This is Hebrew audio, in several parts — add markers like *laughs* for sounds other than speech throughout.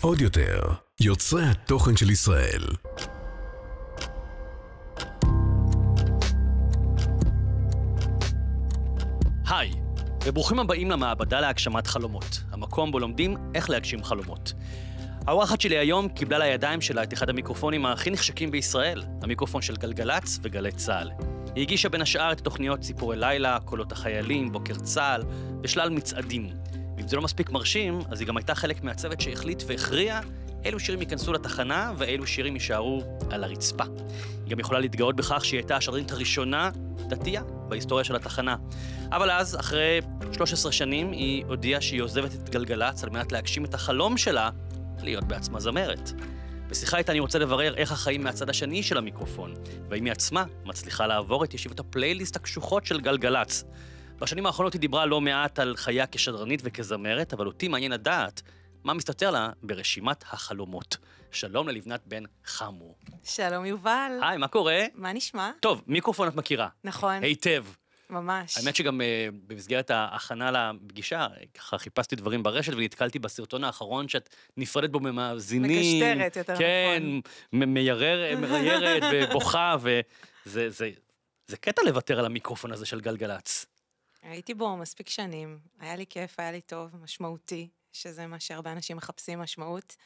עוד יותר, יוצרי התוכן של ישראל. היי, וברוכים הבאים למעבדה להגשמת חלומות, המקום בו לומדים איך להגשים חלומות. האורחת שלי היום קיבלה לידיים שלה את אחד המיקרופונים הכי נחשקים בישראל, המיקרופון של גלגלצ וגלי צה"ל. היא הגישה בין השאר את תוכניות סיפורי לילה, קולות החיילים, בוקר צה"ל, ושלל מצעדים. זה לא מספיק מרשים, אז היא גם הייתה חלק מהצוות שהחליט והכריע אילו שירים ייכנסו לתחנה ואילו שירים יישארו על הרצפה. היא גם יכולה להתגאות בכך שהיא הייתה השדרנית הראשונה דתייה בהיסטוריה של התחנה. אבל אז, אחרי 13 שנים, היא הודיעה שהיא עוזבת את גלגלצ על מנת להגשים את החלום שלה להיות בעצמה זמרת. בשיחה איתה אני רוצה לברר איך החיים מהצד השני של המיקרופון, והאם היא עצמה מצליחה לעבור את ישיבות הפלייליסט הקשוחות של גלגלצ. בשנים האחרונות היא דיברה לא מעט על חייה כשדרנית וכזמרת, אבל אותי מעניין לדעת מה מסתתר לה ברשימת החלומות. שלום ללבנת בן חמו. שלום יובל. היי, מה קורה? מה נשמע? טוב, מיקרופון את מכירה. נכון. היטב. ממש. האמת שגם uh, במסגרת ההכנה לפגישה, ככה חיפשתי דברים ברשת ונתקלתי בסרטון האחרון שאת נפרדת בו ממאזינים. מקשטרת, יותר כן, נכון. כן, מיירר, מריירת ובוכה, וזה זה, זה קטע לוותר על המיקרופון הזה של גלגלצ. הייתי בו מספיק שנים, היה לי כיף, היה לי טוב, משמעותי, שזה מה שהרבה אנשים מחפשים, משמעות.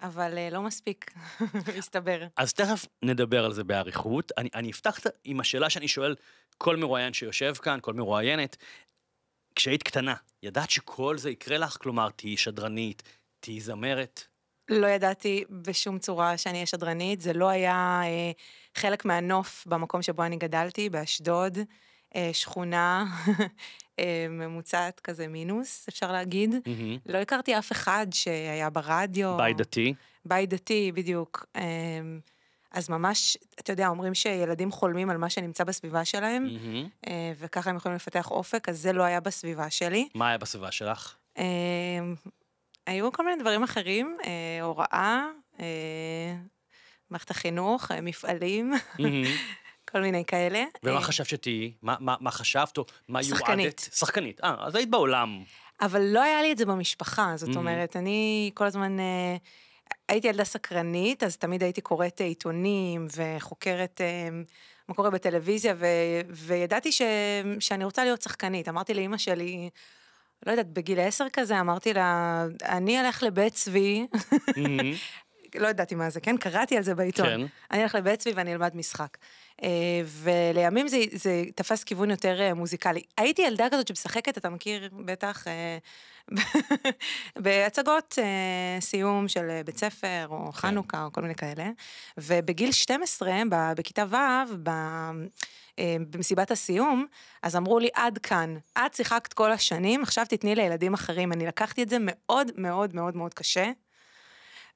אבל אה, לא מספיק, *laughs* הסתבר. אז תכף נדבר על זה באריכות. אני, אני אפתח עם השאלה שאני שואל כל מרואיין שיושב כאן, כל מרואיינת. כשהיית קטנה, ידעת שכל זה יקרה לך? כלומר, תהיי שדרנית, תהיי זמרת? לא ידעתי בשום צורה שאני אהיה שדרנית. זה לא היה אה, חלק מהנוף במקום שבו אני גדלתי, באשדוד. אה, שכונה *laughs* אה, ממוצעת כזה מינוס, אפשר להגיד. Mm-hmm. לא הכרתי אף אחד שהיה ברדיו. בית דתי. בית דתי, בדיוק. אמ, אז ממש, אתה יודע, אומרים שילדים חולמים על מה שנמצא בסביבה שלהם, mm-hmm. וככה הם יכולים לפתח אופק, אז זה לא היה בסביבה שלי. מה היה בסביבה שלך? אמ, היו כל מיני דברים אחרים, הוראה, מערכת החינוך, מפעלים. Mm-hmm. *laughs* כל מיני כאלה. ומה אה, חשבת שתהיי? מה, מה, מה חשבת או מה יועדת? שחקנית. שחקנית, אה, אז היית בעולם. אבל לא היה לי את זה במשפחה, זאת mm-hmm. אומרת, אני כל הזמן... אה, הייתי ילדה סקרנית, אז תמיד הייתי קוראת אה, עיתונים וחוקרת אה, מה קורה בטלוויזיה, ו, וידעתי ש, שאני רוצה להיות שחקנית. אמרתי לאימא שלי, לא יודעת, בגיל עשר כזה, אמרתי לה, אני אלך לבית צבי, mm-hmm. *laughs* לא ידעתי מה זה, כן? קראתי על זה בעיתון. כן. אני אלך לבית צבי ואני אלמד משחק. אה, ולימים זה, זה תפס כיוון יותר אה, מוזיקלי. הייתי ילדה כזאת שמשחקת, אתה מכיר בטח, אה, *laughs* בהצגות סיום של בית ספר, או כן. חנוכה, או כל מיני כאלה. ובגיל 12, בכיתה ו', ב... במסיבת הסיום, אז אמרו לי, עד כאן, את שיחקת כל השנים, עכשיו תתני לילדים אחרים. אני לקחתי את זה מאוד מאוד מאוד מאוד קשה.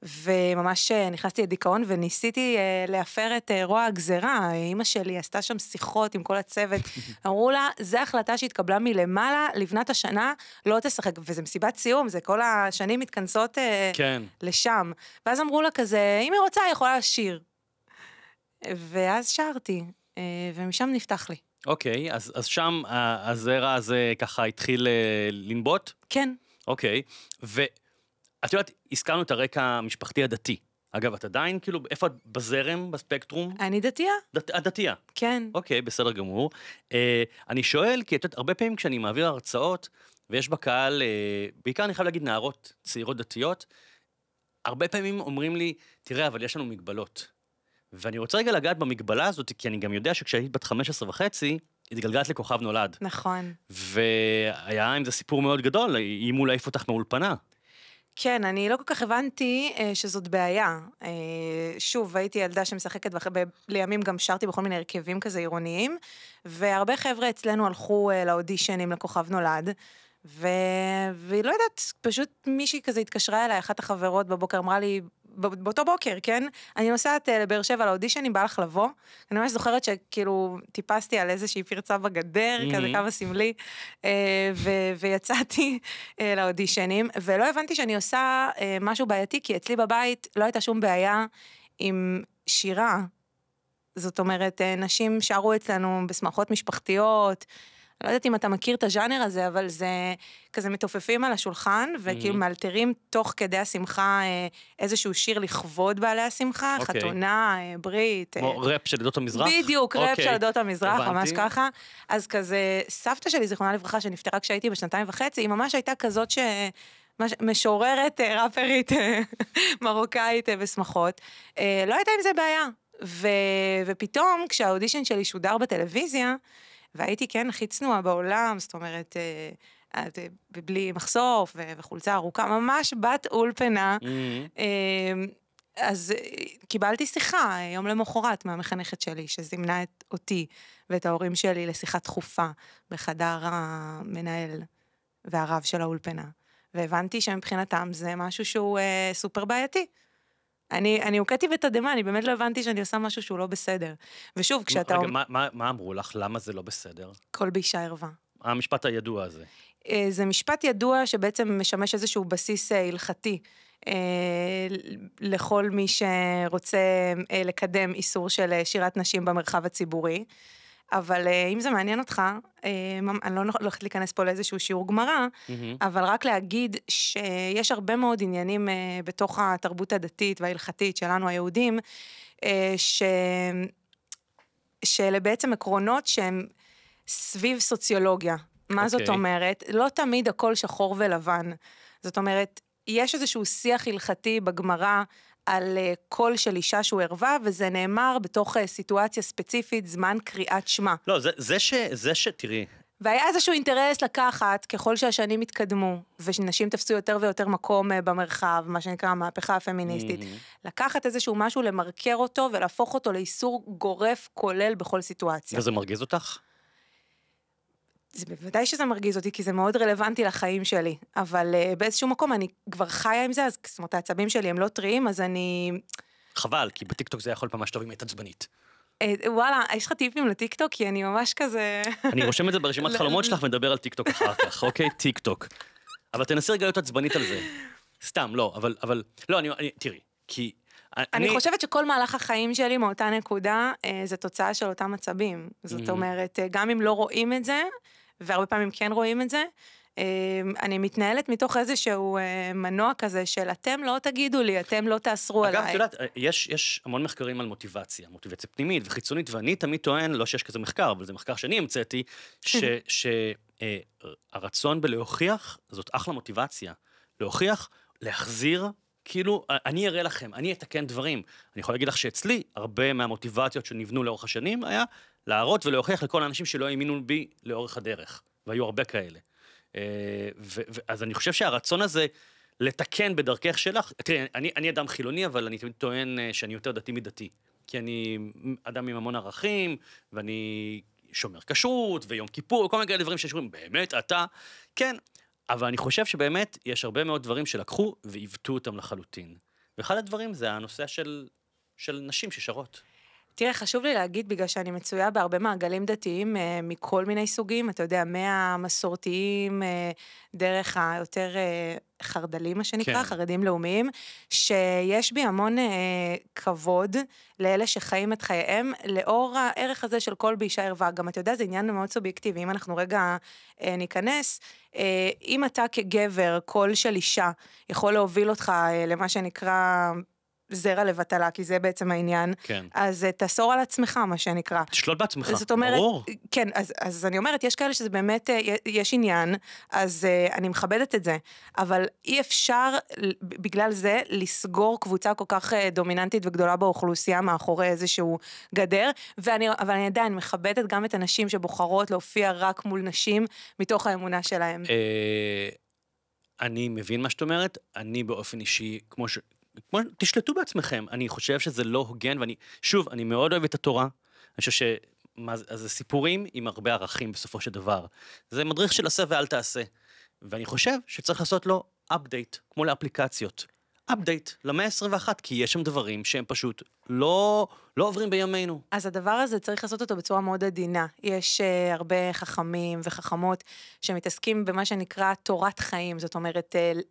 וממש אה, נכנסתי לדיכאון וניסיתי אה, להפר את אה, רוע הגזרה. אימא שלי עשתה שם שיחות עם כל הצוות, *laughs* אמרו לה, זו החלטה שהתקבלה מלמעלה, לבנת השנה לא תשחק, וזה מסיבת סיום, זה כל השנים מתכנסות כן. לשם. ואז אמרו לה כזה, אם היא רוצה, היא יכולה לשיר. ואז שרתי, ומשם נפתח לי. אוקיי, okay, אז, אז שם הזרע הזה ככה התחיל לנבוט? כן. אוקיי, okay. ו... את יודעת, הזכרנו את הרקע המשפחתי הדתי. אגב, את עדיין, כאילו, איפה את בזרם, בספקטרום? אני דתייה. דת, את דתייה? כן. אוקיי, בסדר גמור. אה, אני שואל, כי את יודעת, הרבה פעמים כשאני מעביר הרצאות, ויש בקהל, אה, בעיקר אני חייב להגיד נערות צעירות דתיות, הרבה פעמים אומרים לי, תראה, אבל יש לנו מגבלות. ואני רוצה רגע לגעת במגבלה הזאת, כי אני גם יודע שכשהיית בת 15 וחצי, התגלגלת לכוכב נולד. נכון. והיה עם זה סיפור מאוד גדול, איימו להעיף אותך מאולפנה. כן, אני לא כל כך הבנתי אה, שזאת בעיה. אה, שוב, הייתי ילדה שמשחקת, ולימים גם שרתי בכל מיני הרכבים כזה עירוניים, והרבה חבר'ה אצלנו הלכו אה, לאודישנים לכוכב נולד, ו... ולא יודעת, פשוט מישהי כזה התקשרה אליי, אחת החברות בבוקר אמרה לי, באותו בוקר, כן? אני נוסעת אה, לבאר שבע לאודישנים, בא לך לבוא. אני ממש זוכרת שכאילו טיפסתי על איזושהי פרצה בגדר, mm-hmm. כזה כמה סמלי, אה, ו- ויצאתי אה, לאודישנים, ולא הבנתי שאני עושה משהו בעייתי, כי אצלי בבית לא הייתה שום בעיה עם שירה. זאת אומרת, נשים שרו אצלנו בשמחות משפחתיות, לא יודעת אם אתה מכיר את הז'אנר הזה, אבל זה כזה מתופפים על השולחן, וכאילו mm-hmm. מאלתרים תוך כדי השמחה אה, איזשהו שיר לכבוד בעלי השמחה, okay. אוקיי. חתונה, אה, ברית. כמו אה... ראפ של עדות המזרח? בדיוק, okay. ראפ אוקיי, של עדות המזרח, הבנתי. ממש ככה. אז כזה, סבתא שלי, זיכרונה לברכה, שנפטרה כשהייתי בשנתיים וחצי, היא ממש הייתה כזאת ש... משוררת אה, ראפרית *laughs* מרוקאית בשמחות, לא הייתה עם זה בעיה. ו... ופתאום כשהאודישן שלי שודר בטלוויזיה, והייתי כן הכי צנועה בעולם, זאת אומרת, אה, אה, בלי מחשוף ו- וחולצה ארוכה, ממש בת אולפנה. Mm-hmm. אמ, אה, אז קיבלתי שיחה אה, יום למחרת מהמחנכת שלי, שזימנה את אותי ואת ההורים שלי לשיחה דחופה בחדר המנהל והרב של האולפנה. והבנתי שמבחינתם זה משהו שהוא אה, סופר בעייתי, אני אני הוכיתי בתדהמה, אני באמת לא הבנתי שאני עושה משהו שהוא לא בסדר. ושוב, כשאתה... רגע, מה, מה, מה אמרו לך? למה זה לא בסדר? כל באישה ערווה. המשפט הידוע הזה. אה, זה משפט ידוע שבעצם משמש איזשהו בסיס אה, הלכתי אה, לכל מי שרוצה לקדם איסור של שירת נשים במרחב הציבורי. אבל אה, אם זה מעניין אותך, אה, אני לא, לא הולכת להיכנס פה לאיזשהו שיעור גמרא, mm-hmm. אבל רק להגיד שיש הרבה מאוד עניינים אה, בתוך התרבות הדתית וההלכתית שלנו היהודים, ש... שאלה בעצם עקרונות שהם סביב סוציולוגיה. מה okay. זאת אוקיי. אומרת? לא תמיד הכל שחור ולבן. זאת אומרת, יש איזשהו שיח הלכתי בגמרא על אה, קול של אישה שהוא ערווה, וזה נאמר בתוך אה, סיטואציה ספציפית, זמן קריאת שמע. לא, זה, זה ש... זה ש... תראי, והיה איזשהו אינטרס לקחת, ככל שהשנים התקדמו, ושנשים תפסו יותר ויותר מקום אה, במרחב, מה שנקרא המהפכה הפמיניסטית, mm-hmm. לקחת איזשהו משהו, למרקר אותו ולהפוך אותו לאיסור גורף כולל בכל סיטואציה. וזה מרגיז אותך? זה בוודאי שזה מרגיז אותי, כי זה מאוד רלוונטי לחיים שלי, אבל uh, באיזשהו מקום אני כבר חיה עם זה, אז זאת אומרת, העצבים שלי הם לא טריים, אז אני... חבל, כי בטיקטוק זה יכול ממש טוב אם היית עצבנית. אה, וואלה, יש לך טיפים לטיקטוק? כי אני ממש כזה... *laughs* אני רושם את זה ברשימת לא, לא, חלומות לא. שלך ונדבר על טיקטוק אחר כך, אוקיי? טיקטוק. אבל תנסי רגע להיות עצבנית על זה. סתם, לא, אבל, אבל, לא, אני, אני תראי, כי... אני, אני חושבת שכל מהלך החיים שלי מאותה נקודה, אה, זה תוצאה של אותם עצבים. זאת mm-hmm. אומרת, גם אם לא רואים את זה, והרבה פעמים כן רואים את זה. אמ, אני מתנהלת מתוך איזשהו אה, מנוע כזה של אתם לא תגידו לי, אתם לא תאסרו עליי. אגב, את יודעת, אה, יש, יש המון מחקרים על מוטיבציה, מוטיבציה פנימית וחיצונית, ואני תמיד טוען, לא שיש כזה מחקר, אבל זה מחקר שאני המצאתי, שהרצון כן. אה, בלהוכיח, זאת אחלה מוטיבציה. להוכיח, להחזיר, כאילו, אני אראה לכם, אני אתקן דברים. אני יכול להגיד לך שאצלי, הרבה מהמוטיבציות שנבנו לאורך השנים היה להראות ולהוכיח לכל האנשים שלא האמינו בי לאורך הדרך, והיו הרבה כאלה. אה, אז אני חושב שהרצון הזה לתקן בדרכך שלך, תראי, אני, אני אדם חילוני, אבל אני תמיד טוען אה, שאני יותר דתי מדתי. כי אני אדם עם המון ערכים, ואני שומר כשרות, ויום כיפור, כל מיני כאלה דברים ששומרים, באמת, אתה? כן, אבל אני חושב שבאמת יש הרבה מאוד דברים שלקחו ועיוותו אותם לחלוטין. ואחד הדברים זה הנושא של, של נשים ששרות. תראה, חשוב לי להגיד, בגלל שאני מצויה בהרבה מעגלים דתיים אה, מכל מיני סוגים, אתה יודע, מהמסורתיים, אה, דרך היותר אה, חרד"לים, מה שנקרא, כן. חרדים לאומיים, שיש בי המון אה, כבוד לאלה שחיים את חייהם, לאור הערך הזה של כל באישה ערווה. גם אתה יודע, זה עניין מאוד סובייקטיבי, אם אנחנו רגע אה, ניכנס, אה, אם אתה כגבר, קול של אישה, יכול להוביל אותך אה, למה שנקרא זרע לבטלה, כי זה בעצם העניין, כן. אז אה, תאסור על עצמך, מה שנקרא. תשלוט בעצמך, זאת אומרת, ברור. כן, אז, אז אני אומרת, יש כאלה שזה באמת, אה, יש עניין, אז אה, אני מכבדת את זה, אבל אי אפשר בגלל זה לסגור קבוצה כל כך דומיננטית וגדולה באוכלוסייה מאחורי איזשהו גדר, ואני, אבל אני עדיין מכבדת גם את הנשים שבוחרות להופיע רק מול נשים, מתוך האמונה שלהן. אני מבין מה שאת אומרת, אני באופן אישי, כמו, ש, כמו, תשלטו בעצמכם. אני חושב שזה לא הוגן, ואני, שוב, אני מאוד אוהב את התורה. אני חושב ש... מה, אז זה סיפורים עם הרבה ערכים בסופו של דבר. זה מדריך של עשה ואל תעשה. ואני חושב שצריך לעשות לו אפדייט, כמו לאפליקציות. אפדייט למאה ה-21, כי יש שם דברים שהם פשוט לא, לא עוברים בימינו. אז הדבר הזה, צריך לעשות אותו בצורה מאוד עדינה. יש uh, הרבה חכמים וחכמות שמתעסקים במה שנקרא תורת חיים, זאת אומרת, uh,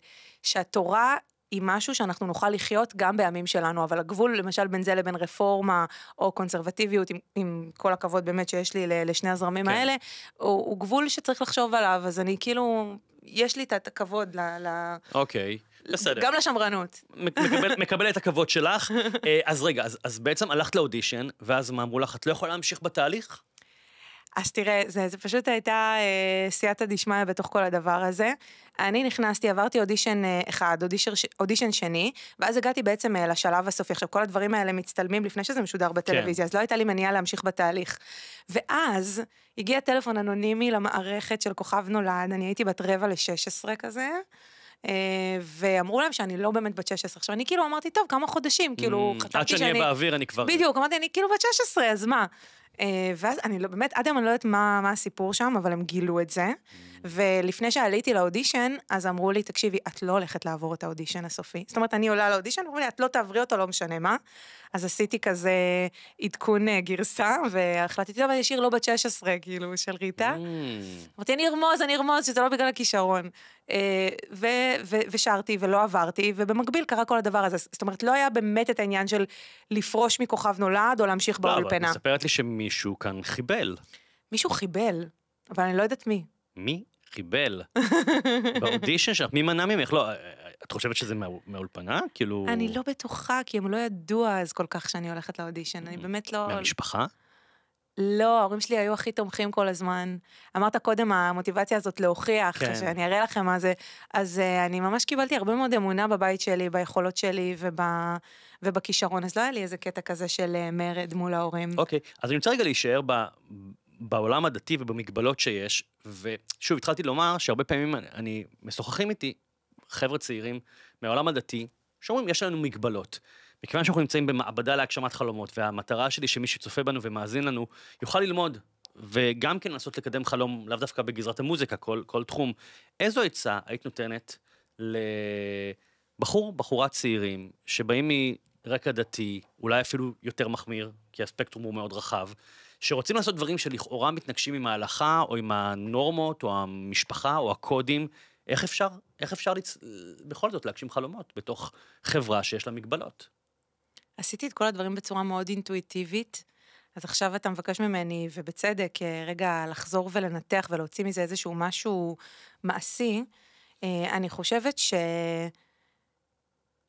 שהתורה היא משהו שאנחנו נוכל לחיות גם בימים שלנו, אבל הגבול למשל בין זה לבין רפורמה או קונסרבטיביות, עם, עם כל הכבוד באמת שיש לי לשני הזרמים כן. האלה, הוא, הוא גבול שצריך לחשוב עליו, אז אני כאילו, יש לי את הכבוד ל... ל... אוקיי. בסדר. גם לשמרנות. מקבל, מקבל את הכבוד שלך. אה, אז רגע, אז, אז בעצם הלכת לאודישן, ואז מה אמרו לך, את לא יכולה להמשיך בתהליך? אז תראה, זה, זה פשוט הייתה אה, סייעתא דשמיא בתוך כל הדבר הזה. אני נכנסתי, עברתי אודישן אה, אחד, אודישר, אודישן שני, ואז הגעתי בעצם אה, לשלב הסופי. עכשיו, כל הדברים האלה מצטלמים לפני שזה משודר בטלוויזיה, כן. אז לא הייתה לי מניעה להמשיך בתהליך. ואז הגיע טלפון אנונימי למערכת של כוכב נולד, אני הייתי בת רבע לשש עשרה כזה. אה, ואמרו להם שאני לא באמת בת 16. עכשיו, אני כאילו אמרתי, טוב, כמה חודשים, כאילו, mm, חשבתי שאני... עד שאני אהיה באוויר, אני כבר... בדיוק, אמרתי, אני כאילו בת 16, אז מה? אה, ואז אני לא, באמת, עד היום אני לא יודעת מה, מה הסיפור שם, אבל הם גילו את זה. Mm. ולפני שעליתי לאודישן, אז אמרו לי, תקשיבי, את לא הולכת לעבור את האודישן הסופי. זאת אומרת, אני עולה לאודישן, אמרו לי, את לא תעברי אותו, לא משנה מה. אז עשיתי כזה עדכון אה, גרסה, והחלטתי, טוב, אני אשאיר לא בת 16, כאילו, של ריטה. Mm. אמרתי, אני ארמוז, אני ארמוז, שזה לא בגלל הכישרון. אה, ושרתי ולא עברתי, ובמקביל קרה כל הדבר הזה. זאת אומרת, לא היה באמת את העניין של לפרוש מכוכב נולד או להמשיך לא, באולפנה. לא, את מספרת לי שמישהו כאן חיבל. מישהו חיבל, אבל אני לא יודעת מי. מי חיבל? באודישן שלך, מי מנע ממך? לא, את חושבת שזה מה, מהאולפנה? כאילו... אני לא בטוחה, כי הם לא ידעו אז כל כך שאני הולכת לאודישן, אני באמת לא... מהמשפחה? לא, ההורים שלי היו הכי תומכים כל הזמן. אמרת קודם, המוטיבציה הזאת להוכיח, כן. שאני אראה לכם מה זה. אז uh, אני ממש קיבלתי הרבה מאוד אמונה בבית שלי, ביכולות שלי וב, ובכישרון, אז לא היה לי איזה קטע כזה של uh, מרד מול ההורים. אוקיי, okay. אז אני רוצה רגע להישאר ב, בעולם הדתי ובמגבלות שיש, ושוב, התחלתי לומר שהרבה פעמים אני, משוחחים איתי חבר'ה צעירים מהעולם הדתי, שאומרים, יש לנו מגבלות. מכיוון שאנחנו נמצאים במעבדה להגשמת חלומות, והמטרה שלי שמי שצופה בנו ומאזין לנו, יוכל ללמוד, וגם כן לנסות לקדם חלום, לאו דווקא בגזרת המוזיקה, כל, כל תחום. איזו עצה היית נותנת לבחור, בחורה צעירים, שבאים מרקע דתי, אולי אפילו יותר מחמיר, כי הספקטרום הוא מאוד רחב, שרוצים לעשות דברים שלכאורה מתנגשים עם ההלכה, או עם הנורמות, או המשפחה, או הקודים, איך אפשר איך אפשר לצ... בכל זאת להגשים חלומות בתוך חברה שיש לה מגבלות? עשיתי את כל הדברים בצורה מאוד אינטואיטיבית. אז עכשיו אתה מבקש ממני, ובצדק, אה, רגע לחזור ולנתח ולהוציא מזה איזשהו משהו מעשי. אה, אני חושבת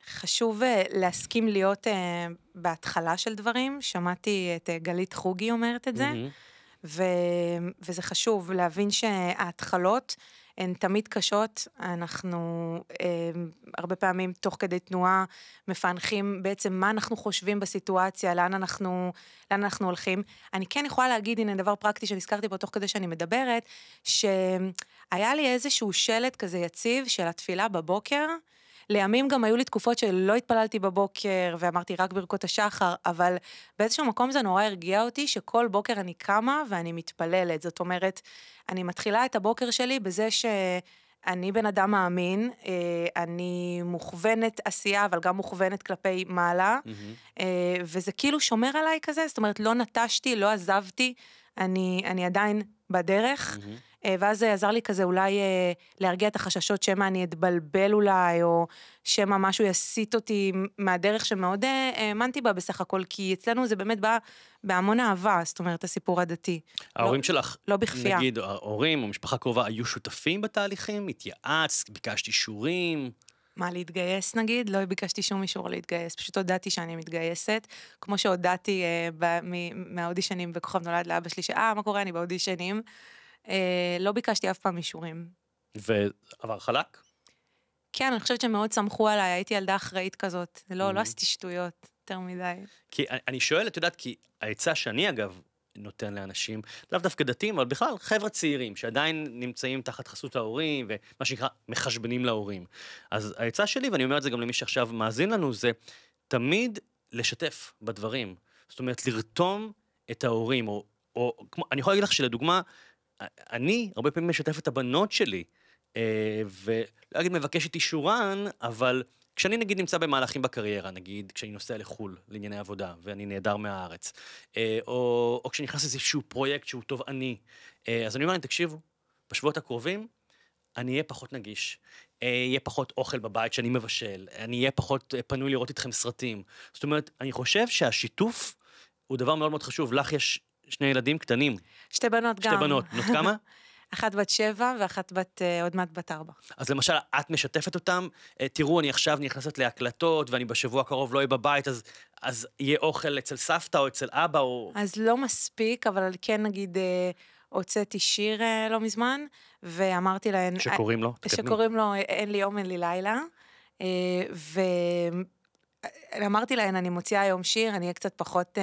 שחשוב אה, להסכים להיות בהתחלה של דברים. שמעתי את גלית חוגי אומרת את זה, mm-hmm. ו... וזה חשוב להבין שההתחלות הן תמיד קשות, אנחנו אה, הרבה פעמים תוך כדי תנועה מפענחים בעצם מה אנחנו חושבים בסיטואציה, לאן אנחנו, לאן אנחנו הולכים. אני כן יכולה להגיד, הנה דבר פרקטי שנזכרתי בו תוך כדי שאני מדברת, שהיה לי איזשהו שלט כזה יציב של התפילה בבוקר, לימים גם היו לי תקופות שלא התפללתי בבוקר, ואמרתי רק ברכות השחר, אבל באיזשהו מקום זה נורא הרגיע אותי שכל בוקר אני קמה ואני מתפללת. זאת אומרת, אני מתחילה את הבוקר שלי בזה ש... אני בן אדם מאמין, אה, אני מוכוונת עשייה, אבל גם מוכוונת כלפי מעלה, mm-hmm. וזה כאילו שומר עליי כזה, זאת אומרת, לא נטשתי, לא עזבתי, אני, אני עדיין בדרך. Mm-hmm. אה, ואז זה עזר לי כזה אולי אה, להרגיע את החששות שמא אני אתבלבל אולי, או שמא משהו יסיט אותי מהדרך שמאוד אה, האמנתי בה בסך הכל, כי אצלנו זה באמת בא בהמון אהבה, זאת אומרת, הסיפור הדתי. לא- ההורים לא, שלך, לא בכפייה. נגיד, ההורים או משפחה קרובה היו שותפים בתהליכים? התייעץ, ביקשת אישורים? מה, להתגייס נגיד? לא ביקשתי שום אישור להתגייס, פשוט הודעתי שאני מתגייסת, כמו שהודעתי אה, מהאודישנים בכוכב נולד לאבא שלי, שאה, מה קורה, אני באודישנים. אה, לא ביקשתי אף פעם אישורים. ועבר חלק? כן, אני חושבת שמאוד סמכו עליי, הייתי ילדה אחראית כזאת. לא, לא mm-hmm. לא עשיתי שטויות יותר מדי. כי אני שואל, את יודעת, כי העצה שאני אגב נותן לאנשים, לאו דווקא דתיים, אבל בכלל חבר'ה צעירים שעדיין נמצאים תחת חסות ההורים ומה שנקרא מחשבנים להורים. אז העצה שלי, ואני אומר את זה גם למי שעכשיו מאזין לנו, זה תמיד לשתף בדברים. זאת אומרת, לרתום את ההורים, או, או כמו, אני יכול להגיד לך שלדוגמה, אני הרבה פעמים משתף את הבנות שלי, אה, ולא אגיד מבקש את אישורן, אבל כשאני נגיד נמצא במהלכים בקריירה, נגיד כשאני נוסע לחו"ל לענייני עבודה ואני נעדר מהארץ, אה, או, או כשאני נכנס לאיזשהו פרויקט שהוא תובעני, אה, אז אני אומר להם, תקשיבו, בשבועות הקרובים אני אהיה פחות נגיש, יהיה פחות אוכל בבית שאני מבשל, אני אהיה פחות פנוי לראות איתכם סרטים. זאת אומרת, אני חושב שהשיתוף הוא דבר מאוד מאוד חשוב. לך יש שני ילדים קטנים. שתי בנות שתי גם. שתי בנות, בנות *laughs* כמה? אחת בת שבע ואחת בת, אה, עוד מעט בת ארבע. אז למשל, את משתפת אותם, אה, תראו, אני עכשיו נכנסת להקלטות, ואני בשבוע הקרוב לא אהיה בבית, אז, אז יהיה אוכל אצל סבתא או אצל אבא או... אז לא מספיק, אבל כן נגיד... אה, הוצאתי שיר לא מזמן, ואמרתי להן... שקוראים לו? תקדמי. שקוראים לו אין לי יום, אין לי לילה. ואמרתי להן, אני מוציאה היום שיר, אני אהיה קצת פחות...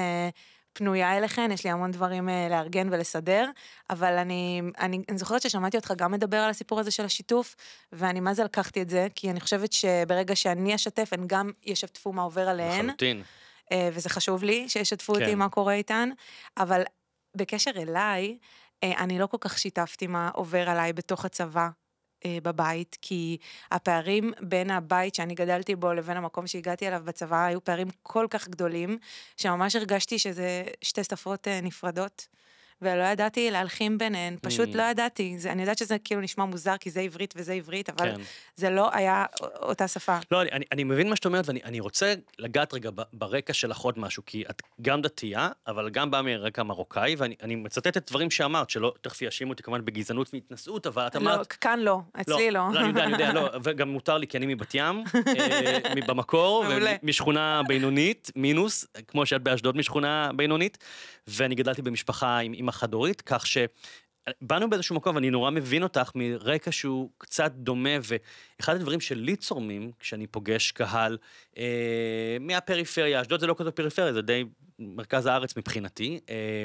פנויה אליכן, יש לי המון דברים אה, לארגן ולסדר, אבל אני, אני, אני זוכרת ששמעתי אותך גם מדבר על הסיפור הזה של השיתוף, ואני מה זה לקחתי את זה, כי אני חושבת שברגע שאני אשתף, הן גם ישתפו מה עובר עליהן. לחלוטין. אה, וזה חשוב לי שישתפו כן. אותי מה קורה איתן, אבל בקשר אליי, אה, אני לא כל כך שיתפתי מה עובר עליי בתוך הצבא. אה, בבית, כי הפערים בין הבית שאני גדלתי בו לבין המקום שהגעתי אליו בצבא היו פערים כל כך גדולים, שממש הרגשתי שזה שתי שפות אה, נפרדות. ולא ידעתי להלחים ביניהן, פשוט mm. לא ידעתי. זה, אני יודעת שזה כאילו נשמע מוזר, כי זה עברית וזה עברית, אבל כן. זה לא היה אותה שפה. לא, אני, אני, אני מבין מה שאת אומרת, ואני רוצה לגעת רגע ברקע שלך עוד משהו, כי את גם דתייה, אבל גם באה מרקע מרוקאי, ואני מצטט את דברים שאמרת, שלא, תכף יאשימו אותי כמובן בגזענות והתנשאות, אבל את לא, אמרת... לא, כאן לא, אצלי לא. לא, לא אני יודע, אני יודע, לא, *laughs* וגם מותר לי, כי אני מבת ים, אה, במקור, ומשכונה בינונית, מינוס, כמו שאת באשדוד משכונה בינונית, ואני גדלתי במשפחה עם עם החד-הורית, כך ש... באנו באיזשהו מקום, ואני נורא מבין אותך מרקע שהוא קצת דומה, ואחד הדברים שלי צורמים, כשאני פוגש קהל אה, מהפריפריה, אשדוד זה לא כזו פריפריה, זה די מרכז הארץ מבחינתי, אה,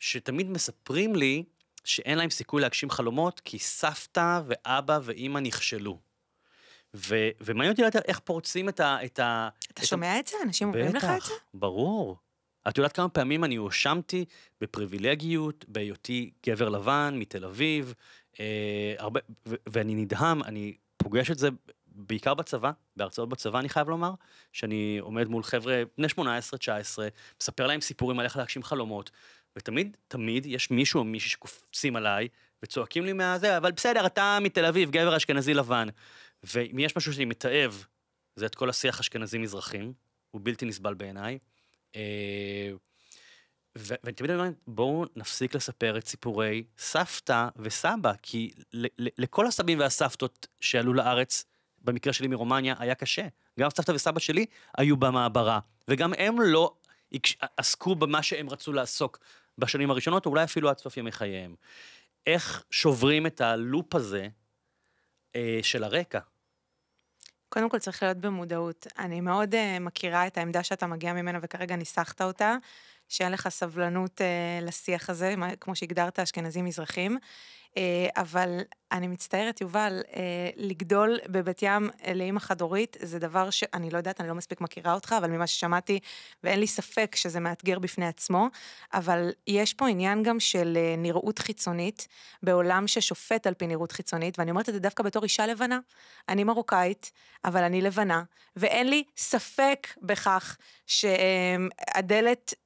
שתמיד מספרים לי שאין להם סיכוי להגשים חלומות, כי סבתא ואבא ואימא נכשלו. ו- ומעניין אותי לדעת איך פורצים את ה... את ה אתה את שומע ה... את זה? אנשים אומרים לך את זה? ברור. את יודעת כמה פעמים אני הואשמתי בפריבילגיות, בהיותי גבר לבן מתל אביב, אה, הרבה, ו- ואני נדהם, אני פוגש את זה בעיקר בצבא, בהרצאות בצבא אני חייב לומר, שאני עומד מול חבר'ה בני 18-19, מספר להם סיפורים על איך להגשים חלומות, ותמיד, תמיד יש מישהו או מישהי שקופצים עליי וצועקים לי מהזה, אבל בסדר, אתה מתל אביב, גבר אשכנזי לבן. ואם יש משהו שאני מתעב, זה את כל השיח אשכנזים מזרחים הוא בלתי נסבל בעיניי. אה, ואני תמיד אומר, בואו נפסיק לספר את סיפורי סבתא וסבא, כי לכל הסבים והסבתות שעלו לארץ, במקרה שלי מרומניה, היה קשה. גם סבתא וסבא שלי היו במעברה, וגם הם לא עסקו במה שהם רצו לעסוק בשנים הראשונות, אולי אפילו עד סוף ימי חייהם. איך שוברים את הלופ הזה אה, של הרקע? קודם כל צריך להיות במודעות. אני מאוד uh, מכירה את העמדה שאתה מגיע ממנה וכרגע ניסחת אותה, שאין לך סבלנות אה, לשיח הזה, מה, כמו שהגדרת, אשכנזים-מזרחים. אה, אבל אני מצטערת, יובל, אה, לגדול בבת ים אה, לאימא חד-הורית, זה דבר שאני לא יודעת, אני לא מספיק מכירה אותך, אבל ממה ששמעתי, ואין לי ספק שזה מאתגר בפני עצמו, אבל יש פה עניין גם של אה, נראות חיצונית, בעולם ששופט על פי נראות חיצונית, ואני אומרת את זה דווקא בתור אישה לבנה. אני מרוקאית, אבל אני לבנה, ואין לי ספק בכך שהדלת אה,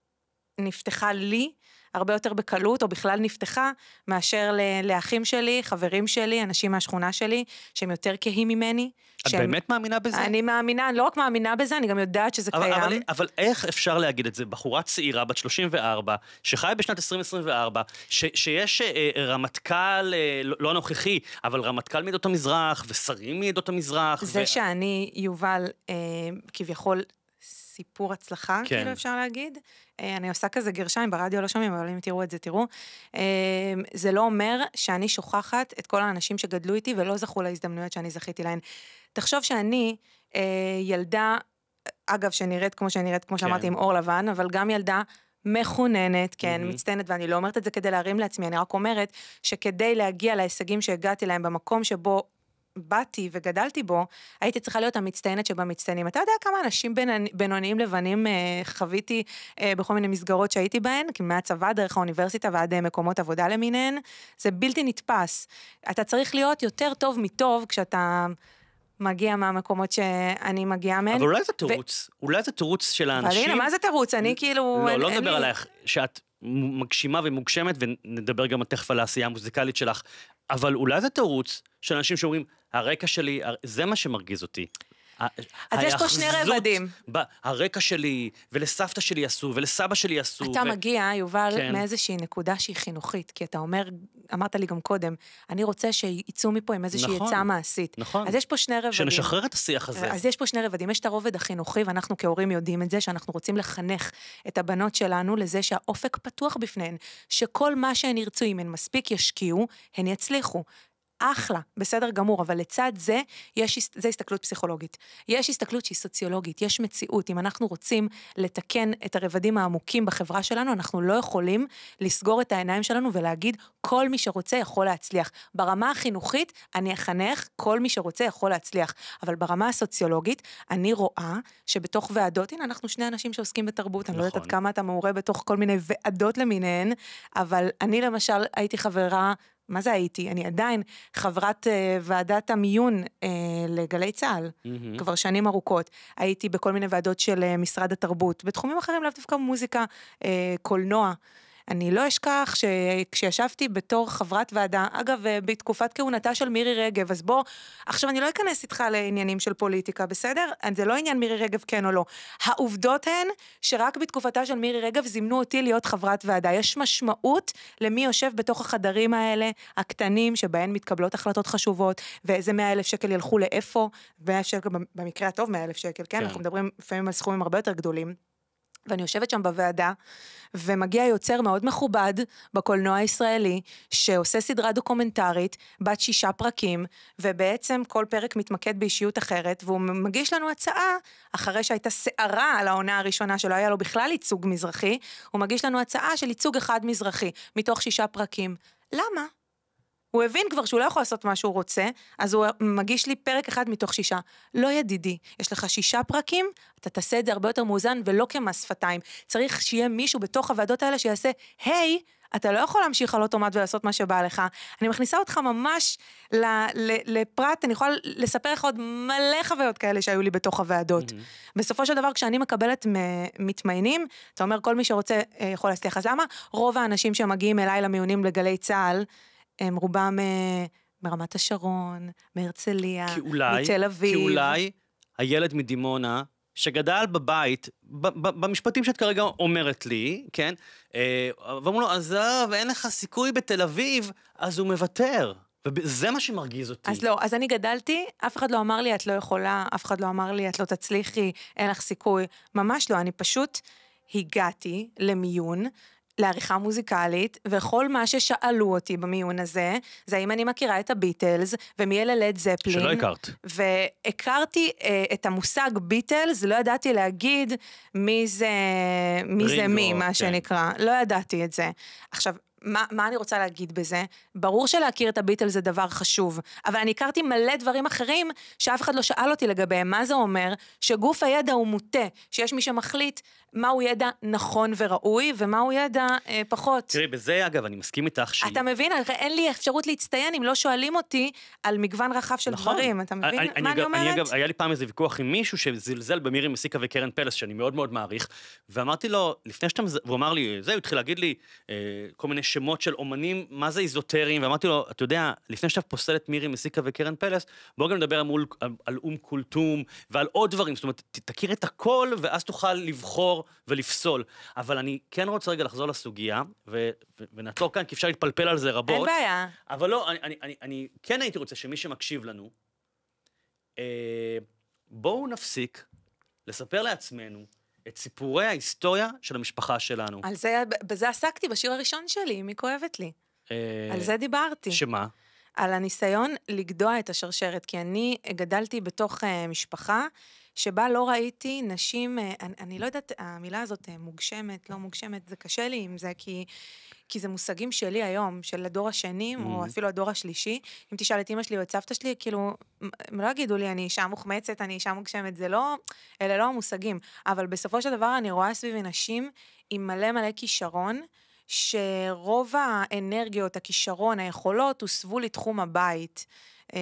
נפתחה לי הרבה יותר בקלות, או בכלל נפתחה, מאשר ל- לאחים שלי, חברים שלי, אנשים מהשכונה שלי, שהם יותר כהים ממני. את שהם... באמת מאמינה בזה? אני מאמינה, אני לא רק מאמינה בזה, אני גם יודעת שזה אבל, קיים. אבל, אבל איך אפשר להגיד את זה? בחורה צעירה, בת 34, שחיה בשנת 2024, ש, שיש אה, רמטכ"ל, אה, לא הנוכחי, לא אבל רמטכ"ל מעדות המזרח, ושרים מעדות המזרח. זה ו... שאני, יובל, אה, כביכול... סיפור הצלחה, כן. כאילו אפשר להגיד. אה, אני עושה כזה גרשיים, ברדיו לא שומעים, אבל אם תראו את זה, תראו. אמ, זה לא אומר שאני שוכחת את כל האנשים שגדלו איתי ולא זכו להזדמנויות שאני זכיתי להן. תחשוב שאני אה, ילדה, אגב, שנראית כמו שנראית, כמו שאמרתי, כן. עם אור לבן, אבל גם ילדה מחוננת, כן, mm-hmm. מצטיינת, ואני לא אומרת את זה כדי להרים לעצמי, אני רק אומרת שכדי להגיע להישגים שהגעתי להם במקום שבו באתי וגדלתי בו, הייתי צריכה להיות המצטיינת שבמצטיינים. אתה יודע כמה אנשים בינוניים לבנים אה, חוויתי אה, בכל מיני מסגרות שהייתי בהן, מהצבא, דרך האוניברסיטה ועד אה, מקומות עבודה למיניהן, זה בלתי נתפס. אתה צריך להיות יותר טוב מטוב כשאתה... מגיע מהמקומות שאני מגיעה מהן. אבל אולי זה תירוץ, ו... אולי זה תירוץ של האנשים. אבל הנה, מה זה תירוץ? אני לא, כאילו... לא, אין, לא נדבר לי... עלייך, שאת מגשימה ומוגשמת, ונדבר גם תכף על העשייה המוזיקלית שלך, אבל אולי זה תירוץ של אנשים שאומרים, הרקע שלי, זה מה שמרגיז אותי. אז יש פה שני רבדים. ב, הרקע שלי, ולסבתא שלי עשו, ולסבא שלי עשו. אתה ו... מגיע, יובל, כן. מאיזושהי נקודה שהיא חינוכית, כי אתה אומר, אמרת לי גם קודם, אני רוצה שיצאו מפה עם איזושהי נכון, עצה מעשית. נכון. אז יש פה שני רבדים. שנשחרר את השיח הזה. אז יש פה שני רבדים, יש את הרובד החינוכי, ואנחנו כהורים יודעים את זה, שאנחנו רוצים לחנך את הבנות שלנו לזה שהאופק פתוח בפניהן, שכל מה שהן ירצו, אם הן מספיק ישקיעו, הן יצליחו. אחלה, בסדר גמור, אבל לצד זה, יש, זה הסתכלות פסיכולוגית. יש הסתכלות שהיא סוציולוגית, יש מציאות. אם אנחנו רוצים לתקן את הרבדים העמוקים בחברה שלנו, אנחנו לא יכולים לסגור את העיניים שלנו ולהגיד, כל מי שרוצה יכול להצליח. ברמה החינוכית, אני אחנך, כל מי שרוצה יכול להצליח. אבל ברמה הסוציולוגית, אני רואה שבתוך ועדות, הנה, אנחנו שני אנשים שעוסקים בתרבות, נכון. אני לא יודעת עד נכון. כמה אתה מעורה בתוך כל מיני ועדות למיניהן, אבל אני למשל הייתי חברה מה זה הייתי? אני עדיין חברת uh, ועדת המיון uh, לגלי צה"ל, mm-hmm. כבר שנים ארוכות. הייתי בכל מיני ועדות של uh, משרד התרבות, בתחומים אחרים, לאו דווקא מוזיקה, uh, קולנוע. אני לא אשכח שכשישבתי בתור חברת ועדה, אגב, אה, בתקופת כהונתה של מירי רגב, אז בוא, עכשיו אני לא אכנס איתך לעניינים של פוליטיקה, בסדר? אה, זה לא עניין מירי רגב כן או לא. העובדות הן שרק בתקופתה של מירי רגב זימנו אותי להיות חברת ועדה. יש משמעות למי יושב בתוך החדרים האלה, הקטנים, שבהם מתקבלות החלטות חשובות, ואיזה 100 אלף שקל ילכו לאיפה, 100 שקל במקרה הטוב 100 אלף שקל, כן? כן? אנחנו מדברים לפעמים על סכומים הרבה יותר גדולים. ואני יושבת שם בוועדה, ומגיע יוצר מאוד מכובד בקולנוע הישראלי, שעושה סדרה דוקומנטרית בת שישה פרקים, ובעצם כל פרק מתמקד באישיות אחרת, והוא מגיש לנו הצעה, אחרי שהייתה סערה על העונה הראשונה שלא היה לו בכלל ייצוג מזרחי, הוא מגיש לנו הצעה של ייצוג אחד מזרחי, מתוך שישה פרקים. למה? הוא הבין כבר שהוא לא יכול לעשות מה שהוא רוצה, אז הוא מגיש לי פרק אחד מתוך שישה. לא ידידי, יש לך שישה פרקים, אתה תעשה את זה הרבה יותר מאוזן ולא כמס שפתיים. צריך שיהיה מישהו בתוך הוועדות האלה שיעשה, היי, hey, אתה לא יכול להמשיך על אוטומט ולעשות מה שבא לך. אני מכניסה אותך ממש ל, ל, לפרט, אני יכולה לספר לך עוד מלא חוויות כאלה שהיו לי בתוך הוועדות. Mm-hmm. בסופו של דבר, כשאני מקבלת מתמיינים, אתה אומר, כל מי שרוצה אה, יכול להצליח. אז למה רוב האנשים שמגיעים אליי למיונים לגלי צה"ל, הם רובם אה, מרמת השרון, מהרצליה, מתל אביב. כי אולי הילד מדימונה, שגדל בבית, במשפטים שאת כרגע אומרת לי, כן? אה, ואמרו לו, עזוב, אין לך סיכוי בתל אביב, אז הוא מוותר. וזה מה שמרגיז אותי. אז לא, אז אני גדלתי, אף אחד לא אמר לי, את לא יכולה, אף אחד לא אמר לי, את לא תצליחי, אין לך סיכוי. ממש לא, אני פשוט הגעתי למיון, לעריכה מוזיקלית, וכל מה ששאלו אותי במיון הזה, זה האם אני מכירה את הביטלס, ומי אלה לד זפלין. שלא הכרת. והכרתי אה, את המושג ביטלס, לא ידעתי להגיד מי זה מי, זה מי או, מה כן. שנקרא, לא ידעתי את זה. עכשיו, מה, מה אני רוצה להגיד בזה? ברור שלהכיר את הביטל זה דבר חשוב, אבל אני הכרתי מלא דברים אחרים שאף אחד לא שאל אותי לגביהם. מה זה אומר? שגוף הידע הוא מוטה, שיש מי שמחליט מהו ידע נכון וראוי, ומהו ידע אה, פחות. תראי, בזה אגב, אני מסכים איתך ש... אתה מבין, אין לי אפשרות להצטיין אם לא שואלים אותי על מגוון רחב של נכון. דברים, אתה מבין אני, מה אני, אני אומרת? אני אגב, היה לי פעם איזה ויכוח עם מישהו שזלזל במירי מסיקה וקרן פלס, שאני מאוד מאוד מעריך, ואמרתי לו, לפני שאתה... והוא אמר לי, זה, הוא התחיל להגיד לי אה, כל מיני שמות של אומנים, מה זה איזוטריים, ואמרתי לו, אתה יודע, לפני שאתה פוסל את מירי מסיקה וקרן פלס, בוא גם נדבר על, על, על אום כולתום ועל עוד דברים, זאת אומרת, תכיר את הכל, ואז תוכל לבחור ולפסול. אבל אני כן רוצה רגע לחזור לסוגיה, ו- ו- ונעצור כאן, כי אפשר להתפלפל על זה רבות. אין בעיה. אבל לא, אני, אני, אני, אני כן הייתי רוצה שמי שמקשיב לנו, אה, בואו נפסיק לספר לעצמנו את סיפורי ההיסטוריה של המשפחה שלנו. על זה, בזה עסקתי בשיר הראשון שלי, מי כואבת לי. אה, על זה דיברתי. שמה? על הניסיון לגדוע את השרשרת, כי אני גדלתי בתוך uh, משפחה שבה לא ראיתי נשים, אה, אני, אני לא יודעת, המילה הזאת אה, מוגשמת, לא מוגשמת, זה קשה לי עם זה, כי, כי זה מושגים שלי היום, של הדור השני, mm-hmm. או אפילו הדור השלישי. אם תשאל את אימא שלי או את סבתא שלי, כאילו, הם לא יגידו לי, אני אישה מוחמצת, אני אישה מוגשמת, זה לא, אלה לא המושגים. אבל בסופו של דבר אני רואה סביבי נשים עם מלא מלא כישרון. שרוב האנרגיות, הכישרון, היכולות, הוסבו לתחום הבית. אה,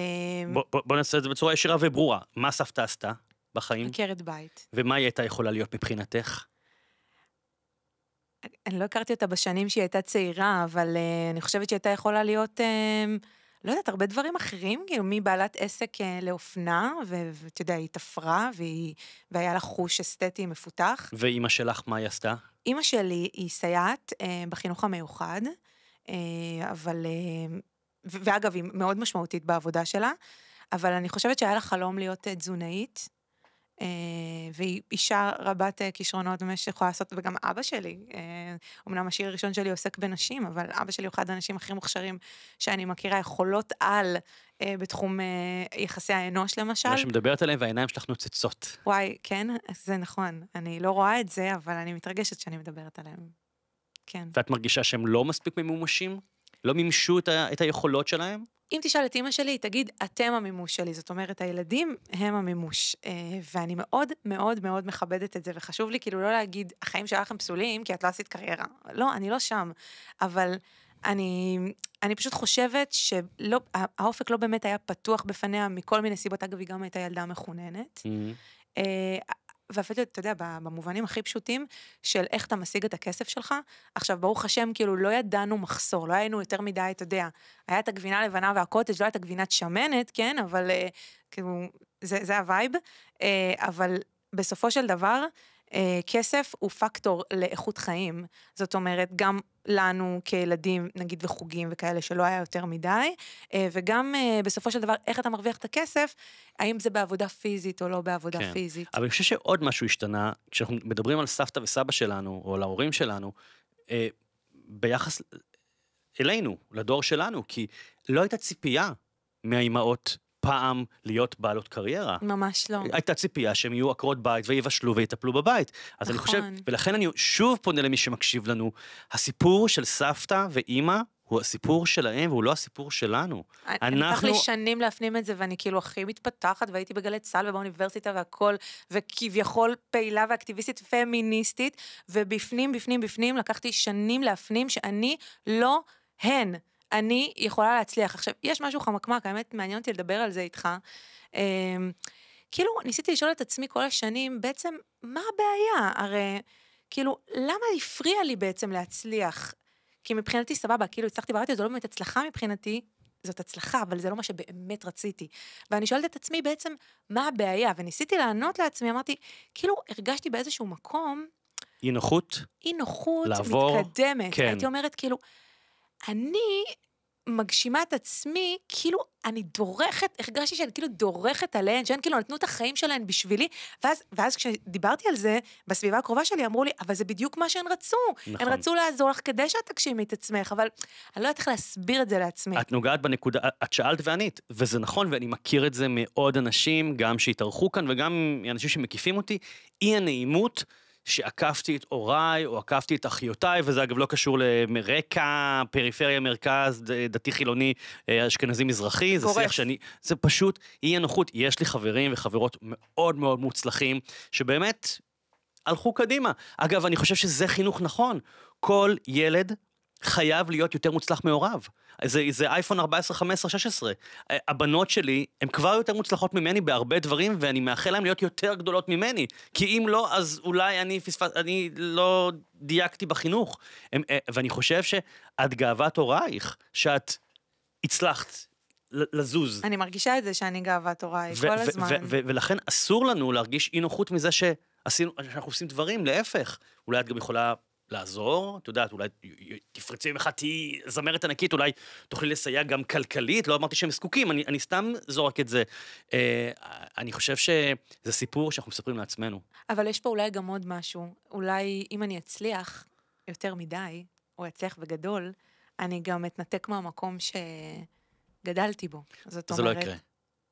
בוא, בוא, בוא נעשה את זה בצורה ישירה וברורה. מה סבתא עשתה? בחיים? עקרת בית. ומה היא הייתה יכולה להיות מבחינתך? אני לא הכרתי אותה בשנים שהיא הייתה צעירה, אבל uh, אני חושבת שהיא הייתה יכולה להיות, uh, לא יודעת, הרבה דברים אחרים, כאילו, מבעלת עסק uh, לאופנה, ואתה יודע, היא תפרה, והיא, והיה לה חוש אסתטי מפותח. ואימא שלך, מה היא עשתה? אימא שלי היא סייעת uh, בחינוך המיוחד, uh, אבל, uh, ואגב, היא מאוד משמעותית בעבודה שלה, אבל אני חושבת שהיה לה חלום להיות תזונאית. אה, והיא אישה רבת אה, כישרונות במה שיכולה לעשות, וגם אבא שלי, אה, אמנם השיר הראשון שלי עוסק בנשים, אבל אבא שלי הוא אחד האנשים הכי מוכשרים שאני מכירה, יכולות על בתחום יחסי האנוש למשל. מה שמדברת עליהם והעיניים שלך נוצצות. וואי, כן, זה נכון. אני לא רואה את זה, אבל אני מתרגשת שאני מדברת עליהם. כן. ואת מרגישה שהם לא מספיק ממומשים? לא מימשו את, ה- את היכולות שלהם? אם תשאל את אימא שלי, היא תגיד, אתם המימוש שלי. זאת אומרת, הילדים הם המימוש. אה, ואני מאוד מאוד מאוד מכבדת את זה, וחשוב לי כאילו לא להגיד, החיים שלכם פסולים, כי את לא עשית קריירה. לא, אני לא שם. אבל אני, אני פשוט חושבת שהאופק לא באמת היה פתוח בפניה מכל מיני סיבות. אגב, היא גם הייתה ילדה מחוננת. Mm-hmm. אה, ואפילו, אתה יודע, במובנים הכי פשוטים של איך אתה משיג את הכסף שלך. עכשיו, ברוך השם, כאילו, לא ידענו מחסור, לא היינו יותר מדי, אתה יודע, היה את הגבינה הלבנה והקוטג', לא הייתה גבינת שמנת, כן, אבל אה, כאילו, זה, זה הווייב, אה, אבל בסופו של דבר, אה, כסף הוא פקטור לאיכות חיים. זאת אומרת, גם לנו כילדים, נגיד וחוגים וכאלה שלא היה יותר מדי, אה, וגם אה, בסופו של דבר, איך אתה מרוויח את הכסף, האם זה בעבודה פיזית או לא בעבודה כן. פיזית. אבל אני חושב שעוד משהו השתנה, כשאנחנו מדברים על סבתא וסבא שלנו, או על ההורים שלנו, ביחס אלינו, לדור שלנו, כי לא הייתה ציפייה מהאימהות פעם להיות בעלות קריירה. ממש לא. הייתה ציפייה שהם יהיו עקרות בית ויבשלו ויטפלו בבית. אז נכון. אני חושב, נכון. ולכן אני שוב פונה למי שמקשיב לנו, הסיפור של סבתא ואימא הוא הסיפור שלהם, והוא לא הסיפור שלנו. אני, אנחנו... לקח לי שנים להפנים את זה, ואני כאילו הכי מתפתחת, והייתי בגלי צה"ל ובאוניברסיטה והכל, וכביכול פעילה ואקטיביסטית פמיניסטית, ובפנים, בפנים, בפנים, לקחתי שנים להפנים שאני לא הן. אני יכולה להצליח. עכשיו, יש משהו חמקמק, האמת, מעניין אותי לדבר על זה איתך. אמ, כאילו, ניסיתי לשאול את עצמי כל השנים, בעצם, מה הבעיה? הרי, כאילו, למה הפריע לי בעצם להצליח? כי מבחינתי סבבה, כאילו הצלחתי ברדיו, זו לא באמת הצלחה מבחינתי, זאת הצלחה, אבל זה לא מה שבאמת רציתי. ואני שואלת את עצמי בעצם, מה הבעיה? וניסיתי לענות לעצמי, אמרתי, כאילו, הרגשתי באיזשהו מקום... אי נוחות? אי נוחות לעבור, מתקדמת. כן. הייתי אומרת, כאילו, אני מגשימה את עצמי, כאילו אני דורכת, הרגשתי שאני כאילו דורכת עליהן, שהן כאילו נתנו את החיים שלהן בשבילי, ואז, ואז כשדיברתי על זה, בסביבה הקרובה שלי אמרו לי, אבל זה בדיוק מה שהן רצו. נכון. הן רצו לעזור לך כדי שאת תגשימי את עצמך, אבל אני לא יודעת איך להסביר את זה לעצמי. את נוגעת בנקודה, את שאלת וענית, וזה נכון, ואני מכיר את זה מעוד אנשים, גם שהתארחו כאן וגם אנשים שמקיפים אותי, אי הנעימות. שעקפתי את הוריי, או עקפתי את אחיותיי, וזה אגב לא קשור לרקע, פריפריה, מרכז, אה, דתי חילוני, אה, אשכנזי מזרחי, זה שיח שאני, זה פשוט אי הנוחות. יש לי חברים וחברות מאוד מאוד מוצלחים, שבאמת הלכו קדימה. אגב, אני חושב שזה חינוך נכון. כל ילד חייב להיות יותר מוצלח מהוריו. זה, זה אייפון 14, 15, 16. הבנות שלי, הן כבר יותר מוצלחות ממני בהרבה דברים, ואני מאחל להן להיות יותר גדולות ממני. כי אם לא, אז אולי אני פספס, אני לא דייקתי בחינוך. הם, אה, ואני חושב שאת גאוות הורייך, שאת הצלחת. לזוז. אני מרגישה את זה שאני גאוות הוריי, כל הזמן. ולכן אסור לנו להרגיש אי נוחות מזה ש... עשינו, עושים דברים, להפך. אולי את גם יכולה לעזור, את יודעת, אולי תפרצי ממך, תהיי זמרת ענקית, אולי תוכלי לסייע גם כלכלית, לא אמרתי שהם זקוקים, אני, אני סתם זורק את זה. אה, אני חושב שזה סיפור שאנחנו מספרים לעצמנו. אבל יש פה אולי גם עוד משהו, אולי אם אני אצליח יותר מדי, או אצליח בגדול, אני גם אתנתק מהמקום שגדלתי בו. זאת אומרת... זה לא יקרה.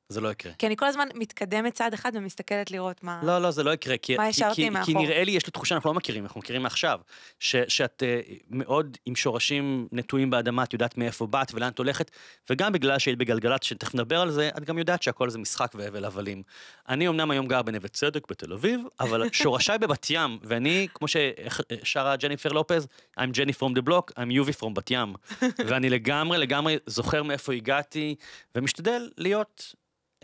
זה לא יקרה. כי אני כל הזמן מתקדמת צעד אחד ומסתכלת לראות מה... לא, לא, זה לא יקרה. כי, מה השארתי כי, מאחור. כי נראה לי, יש לי תחושה, אנחנו לא מכירים, אנחנו מכירים מעכשיו, ש, שאת uh, מאוד עם שורשים נטועים באדמה, את יודעת מאיפה באת ולאן את הולכת, וגם בגלל שהיית בגלגלת, שתכף נדבר על זה, את גם יודעת שהכל זה משחק והבל הבלים. אני אמנם היום גר בנווה צדק בתל אביב, אבל *laughs* שורשיי בבת ים, ואני, כמו ששרה ג'ניפר לופז, I'm Jenny from the block, I'm UV from בת ים. *laughs* ואני לגמרי, לגמרי זוכר מאיפה הגעתי, ומשתדל להיות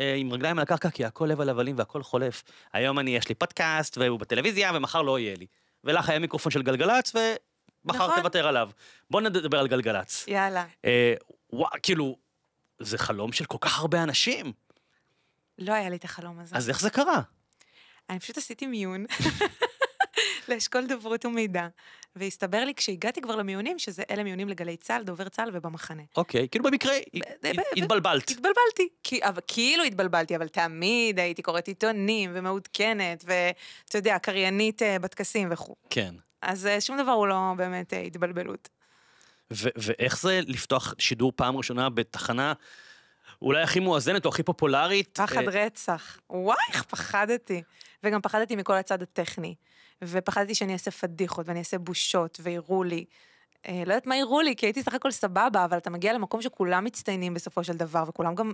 אה, עם רגליים על הקרקע, כי הכל לב על הבלים והכל חולף. היום אני, יש לי פודקאסט, והוא בטלוויזיה, ומחר לא יהיה לי. ולך היה מיקרופון של גלגלצ, ומחר נכון. תוותר עליו. בוא נדבר על גלגלצ. יאללה. אה, וואו, כאילו, זה חלום של כל כך הרבה אנשים. לא היה לי את החלום הזה. אז איך זה קרה? אני פשוט עשיתי מיון *laughs* לאשכול דוברות ומידע. והסתבר לי כשהגעתי כבר למיונים, שזה אלה מיונים לגלי צה"ל, דובר צה"ל ובמחנה. אוקיי, כאילו במקרה התבלבלת. התבלבלתי, כאילו התבלבלתי, אבל תמיד הייתי קוראת עיתונים ומעודכנת, ואתה יודע, קריינית אה, בטקסים וכו'. כן. אז אה, שום דבר הוא לא באמת אה, התבלבלות. ואיך זה לפתוח שידור פעם ראשונה בתחנה אולי הכי מואזנת או הכי פופולרית. פחד אה... רצח. וואי, איך פחדתי. וגם פחדתי מכל הצד הטכני. ופחדתי שאני אעשה פדיחות ואני אעשה בושות ויראו לי. אה, לא יודעת מה יראו לי, כי הייתי סך הכל סבבה, אבל אתה מגיע למקום שכולם מצטיינים בסופו של דבר, וכולם גם,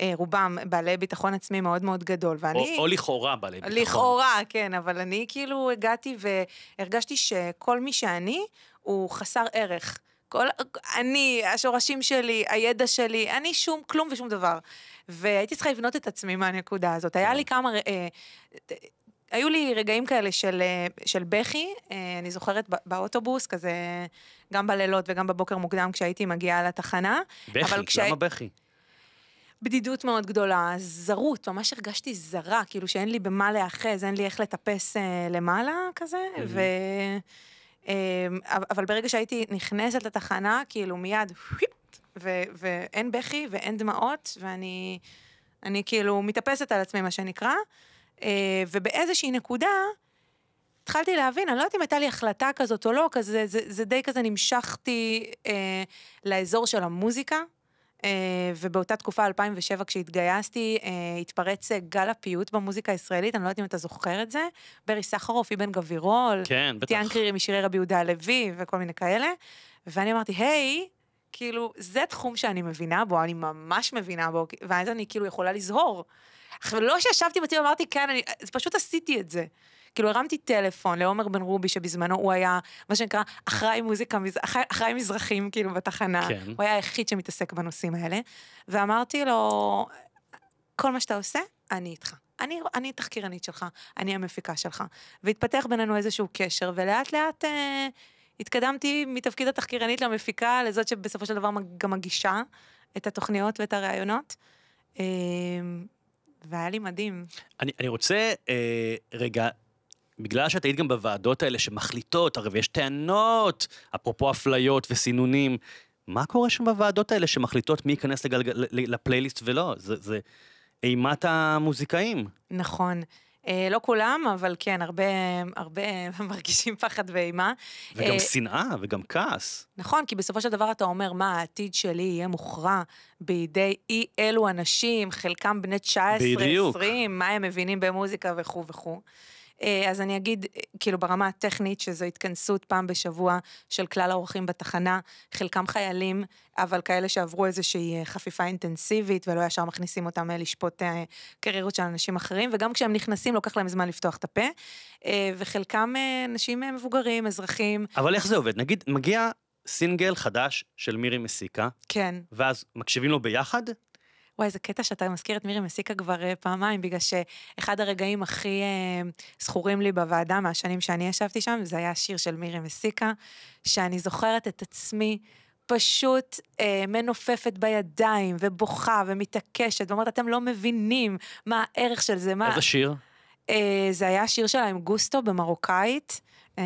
אה, רובם, בעלי ביטחון עצמי מאוד מאוד גדול, ואני... או, או לכאורה בעלי ביטחון. לכאורה, כן, אבל אני כאילו הגעתי והרגשתי שכל מי שאני הוא חסר ערך. כל, אני, השורשים שלי, הידע שלי, אני שום, כלום ושום דבר. והייתי צריכה לבנות את עצמי מהנקודה הזאת. היה כן. לי כמה... אה, היו לי רגעים כאלה של, אה, של בכי, אה, אני זוכרת באוטובוס, כזה, גם בלילות וגם בבוקר מוקדם כשהייתי מגיעה לתחנה. בכי? כשה... למה בכי? בדידות מאוד גדולה, זרות, ממש הרגשתי זרה, כאילו שאין לי במה להיאחז, אין לי איך לטפס למעלה כזה, mm-hmm. ו... אמ, אבל ברגע שהייתי נכנסת לתחנה, כאילו מיד, ואין בכי ואין דמעות, ואני אני כאילו מתאפסת על עצמי, מה שנקרא, אה, ובאיזושהי נקודה, התחלתי להבין, אני לא יודעת אם הייתה לי החלטה כזאת או לא, כזה, זה, זה די כזה נמשכתי אה, לאזור של המוזיקה, אה, ובאותה תקופה, 2007, כשהתגייסתי, אה, התפרץ אה, גל הפיוט במוזיקה הישראלית, אני לא יודעת אם אתה זוכר את זה, ברי סחרוף, אבן גבירול, כן, בטח. טיאן קרירי משירי רבי יהודה הלוי וכל מיני כאלה, ואני אמרתי, היי, כאילו, זה תחום שאני מבינה בו, אני ממש מבינה בו, ואז אני כאילו יכולה לזהור. עכשיו, לא שישבתי בצד ואמרתי, כן, אני, פשוט עשיתי את זה. כאילו הרמתי טלפון לעומר בן רובי, שבזמנו הוא היה, מה שנקרא, אחראי מוזיקה, אחראי מזרחים, כאילו, בתחנה. כן. הוא היה היחיד שמתעסק בנושאים האלה. ואמרתי לו, כל מה שאתה עושה, אני איתך. אני, אני תחקירנית שלך, אני המפיקה שלך. והתפתח בינינו איזשהו קשר, ולאט לאט אה, התקדמתי מתפקיד התחקירנית למפיקה, לזאת שבסופו של דבר גם מגישה את התוכניות ואת הראיונות. אה, והיה לי מדהים. אני, אני רוצה אה, רגע בגלל שאת היית גם בוועדות האלה שמחליטות, הרי יש טענות, אפרופו אפליות וסינונים, מה קורה שם בוועדות האלה שמחליטות מי ייכנס לגלגל, לפלייליסט ולא? זה, זה אימת המוזיקאים. נכון. אה, לא כולם, אבל כן, הרבה, הרבה *laughs* מרגישים פחד ואימה. וגם אה, שנאה וגם כעס. נכון, כי בסופו של דבר אתה אומר, מה, העתיד שלי יהיה מוכרע בידי אי אלו אנשים, חלקם בני 19, בדיוק. 20, מה הם מבינים במוזיקה וכו' וכו'. אה, אז אני אגיד, אה, כאילו ברמה הטכנית, שזו התכנסות פעם בשבוע של כלל האורחים בתחנה, חלקם חיילים, אבל כאלה שעברו איזושהי אה, חפיפה אינטנסיבית, ולא ישר מכניסים אותם לשפוט קריירות של אנשים אחרים, וגם כשהם נכנסים לוקח להם זמן לפתוח את הפה, וחלקם אנשים מבוגרים, אזרחים. אבל איך זה עובד? נגיד, מגיע סינגל חדש של מירי מסיקה. כן. ואז מקשיבים לו ביחד? וואי, איזה קטע שאתה מזכיר את מירי מסיקה כבר אה, פעמיים, בגלל שאחד הרגעים הכי אה, זכורים לי בוועדה מהשנים שאני ישבתי שם, זה היה שיר של מירי מסיקה, שאני זוכרת את עצמי. פשוט אה, מנופפת בידיים ובוכה ומתעקשת ואומרת אתם לא מבינים מה הערך של זה, מה... איזה שיר? אה, זה היה שיר שלה עם גוסטו במרוקאית. אה,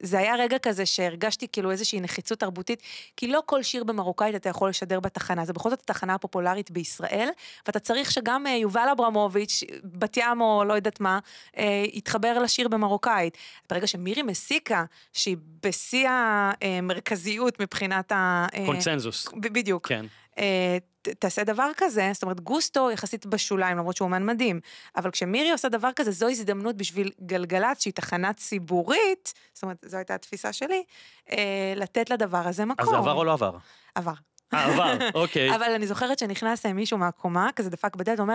זה היה רגע כזה שהרגשתי כאילו איזושהי נחיצות תרבותית, כי לא כל שיר במרוקאית אתה יכול לשדר בתחנה, זה בכל זאת התחנה הפופולרית בישראל, ואתה צריך שגם אה, יובל אברמוביץ', בת ים או לא יודעת מה, אה, יתחבר לשיר במרוקאית. ברגע שמירי מסיקה, שהיא בשיא המרכזיות מבחינת ה... אה, קונצנזוס. בדיוק. כן. אה, תעשה דבר כזה, זאת אומרת, גוסטו יחסית בשוליים, למרות שהוא אומן מדהים, אבל כשמירי עושה דבר כזה, זו הזדמנות בשביל גלגלצ, שהיא תחנה ציבורית, זאת אומרת, זו הייתה התפיסה שלי, אה, לתת לדבר הזה מקום. אז זה עבר או לא עבר? עבר. העבר, אוקיי. אבל אני זוכרת שנכנס מישהו מהקומה, כזה דפק בדלת, אומר,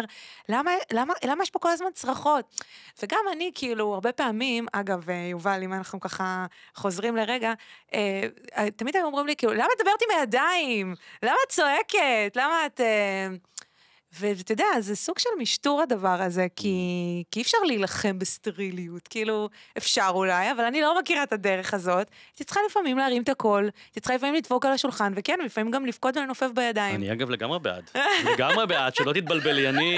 למה, למה, למה יש פה כל הזמן צרחות? וגם אני, כאילו, הרבה פעמים, אגב, אה, יובל, אם אנחנו ככה חוזרים לרגע, אה, אה, תמיד היו אומרים לי, כאילו, למה את דברת עם הידיים? למה את צועקת? למה את... אה, ואתה יודע, זה סוג של משטור הדבר הזה, כי, mm. כי אי אפשר להילחם בסטריליות, כאילו, אפשר אולי, אבל אני לא מכירה את הדרך הזאת. הייתי צריכה לפעמים להרים את הקול, הייתי צריכה לפעמים לדפוק על השולחן, וכן, לפעמים גם לבכות ולנופף בידיים. אני אגב לגמרי בעד, *laughs* לגמרי בעד, שלא תתבלבלי, אני...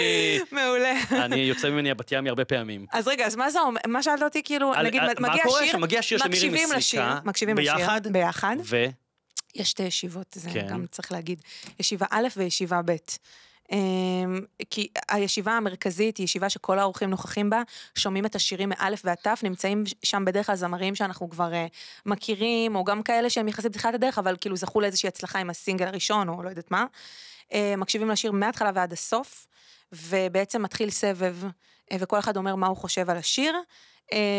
מעולה. אני יוצא ממני הבת ימי הרבה פעמים. אז רגע, אז מה זה אומר? מה שאלת אותי, כאילו, על, נגיד, על, מגיע שיר, מגיע שיר שמירי מסיקה, מקשיבים לשיר, ביחד, ביחד. ו... יש שתי ישיבות, זה כן. גם צריך להגיד, ישיבה א' וישיבה ב'. אמ, כי הישיבה המרכזית היא ישיבה שכל האורחים נוכחים בה, שומעים את השירים מאלף ועד תף, נמצאים שם בדרך כלל זמרים שאנחנו כבר אה, מכירים, או גם כאלה שהם יחסית בתחילת הדרך, אבל כאילו זכו לאיזושהי הצלחה עם הסינגל הראשון, או לא יודעת מה. אה, מקשיבים לשיר מההתחלה ועד הסוף, ובעצם מתחיל סבב, אה, וכל אחד אומר מה הוא חושב על השיר.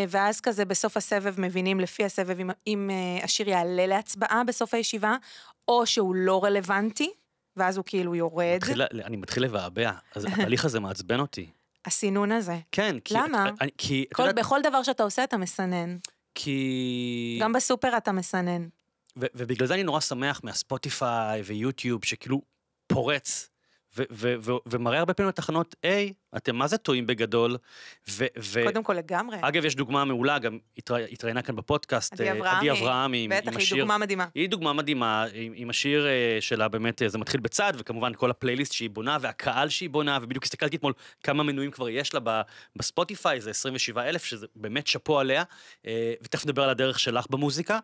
ואז כזה בסוף הסבב מבינים לפי הסבב אם, השיר יעלה להצבעה בסוף הישיבה, או שהוא לא רלוונטי, ואז הוא כאילו יורד. מתחיל, אני מתחיל לבעבע, אז התהליך הזה מעצבן אותי. *laughs* הסינון הזה. כן, כי... למה? אני, כי... כל, יודעת... בכל דבר שאתה עושה אתה מסנן. כי... גם בסופר אתה מסנן. ו- ובגלל זה אני נורא שמח מהספוטיפיי ויוטיוב, שכאילו פורץ ומראה הרבה פעמים לתחנות, היי, אתם מה זה טועים בגדול. ו- ו- קודם כל לגמרי. אגב, יש דוגמה מעולה, גם התראיינה כאן בפודקאסט, עדי אברהם, עדי אברהמי בטח, עם השיר, היא דוגמה מדהימה. היא דוגמה מדהימה, עם, עם השיר אה, שלה באמת, אה, זה מתחיל בצד, וכמובן כל הפלייליסט שהיא בונה, והקהל שהיא בונה, ובדיוק הסתכלתי אתמול כמה מנויים כבר יש לה בספוטיפיי, זה 27 אלף, שזה באמת שאפו עליה, אה, ותכף נדבר על הדרך שלך במוזיקה,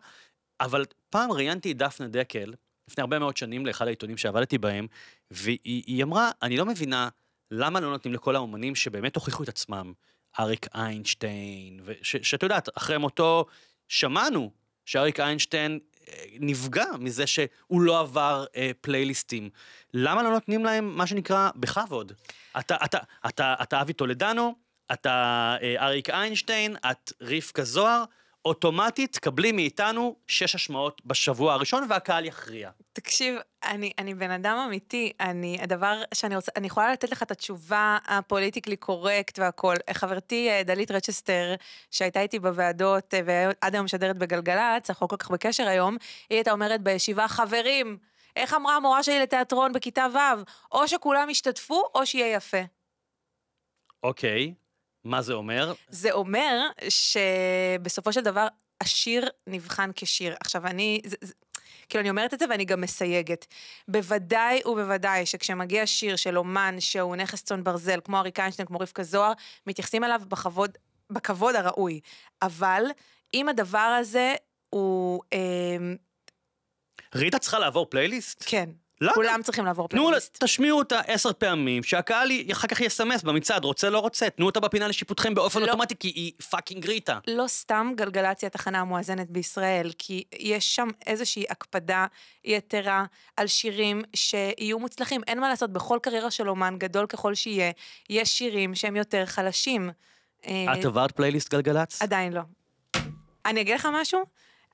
אבל פעם ראיינתי את דפנה דקל, לפני הרבה מאוד שנים לאחד העיתונים שעבדתי בהם, והיא אמרה, אני לא מבינה למה לא נותנים לכל האומנים שבאמת הוכיחו את עצמם, אריק איינשטיין, שאת יודעת, אחרי מותו שמענו שאריק איינשטיין אה, נפגע מזה שהוא לא עבר אה, פלייליסטים. למה לא נותנים להם מה שנקרא בכבוד? אתה, אתה, אתה, אתה אתה אבי טולדנו, אתה אה, אריק איינשטיין, את רבקה זוהר, אוטומטית קבלי מאיתנו שש השמעות בשבוע הראשון והקהל יכריע. תקשיב, אני, אני בן אדם אמיתי, אני, הדבר שאני רוצה, אני יכולה לתת לך את התשובה הפוליטיקלי קורקט והכול. חברתי אה, דלית רצ'סטר, שהייתה איתי בוועדות אה, ועד היום משדרת בגלגלצ, אנחנו כל כך בקשר היום, היא הייתה אומרת בישיבה, חברים, איך אמרה המורה שלי לתיאטרון בכיתה ו', או שכולם ישתתפו או שיהיה יפה. אוקיי. מה זה אומר? זה אומר שבסופו של דבר השיר נבחן כשיר. עכשיו, אני... זה, זה, כאילו, אני אומרת את זה ואני גם מסייגת. בוודאי ובוודאי שכשמגיע שיר של אומן שהוא נכס צאן ברזל, כמו אריק איינשטיין, כמו רבקה זוהר, מתייחסים אליו בכבוד, בכבוד הראוי. אבל אם הדבר הזה הוא... אה, ריטה צריכה לעבור פלייליסט? כן. למה? לא, כולם לא. צריכים לעבור פלייליסט. תנו, תשמיעו אותה עשר פעמים, שהקהל אחר כך יסמס במצעד, רוצה לא רוצה, תנו אותה בפינה לשיפוטכם באופן לא, אוטומטי, כי היא פאקינג ריטה. לא סתם גלגלציה תחנה המואזנת בישראל, כי יש שם איזושהי הקפדה יתרה על שירים שיהיו מוצלחים. אין מה לעשות, בכל קריירה של אומן, גדול ככל שיהיה, יש שירים שהם יותר חלשים. אה, את עברת פלייליסט גלגלצ? עדיין לא. אני אגיד לך משהו?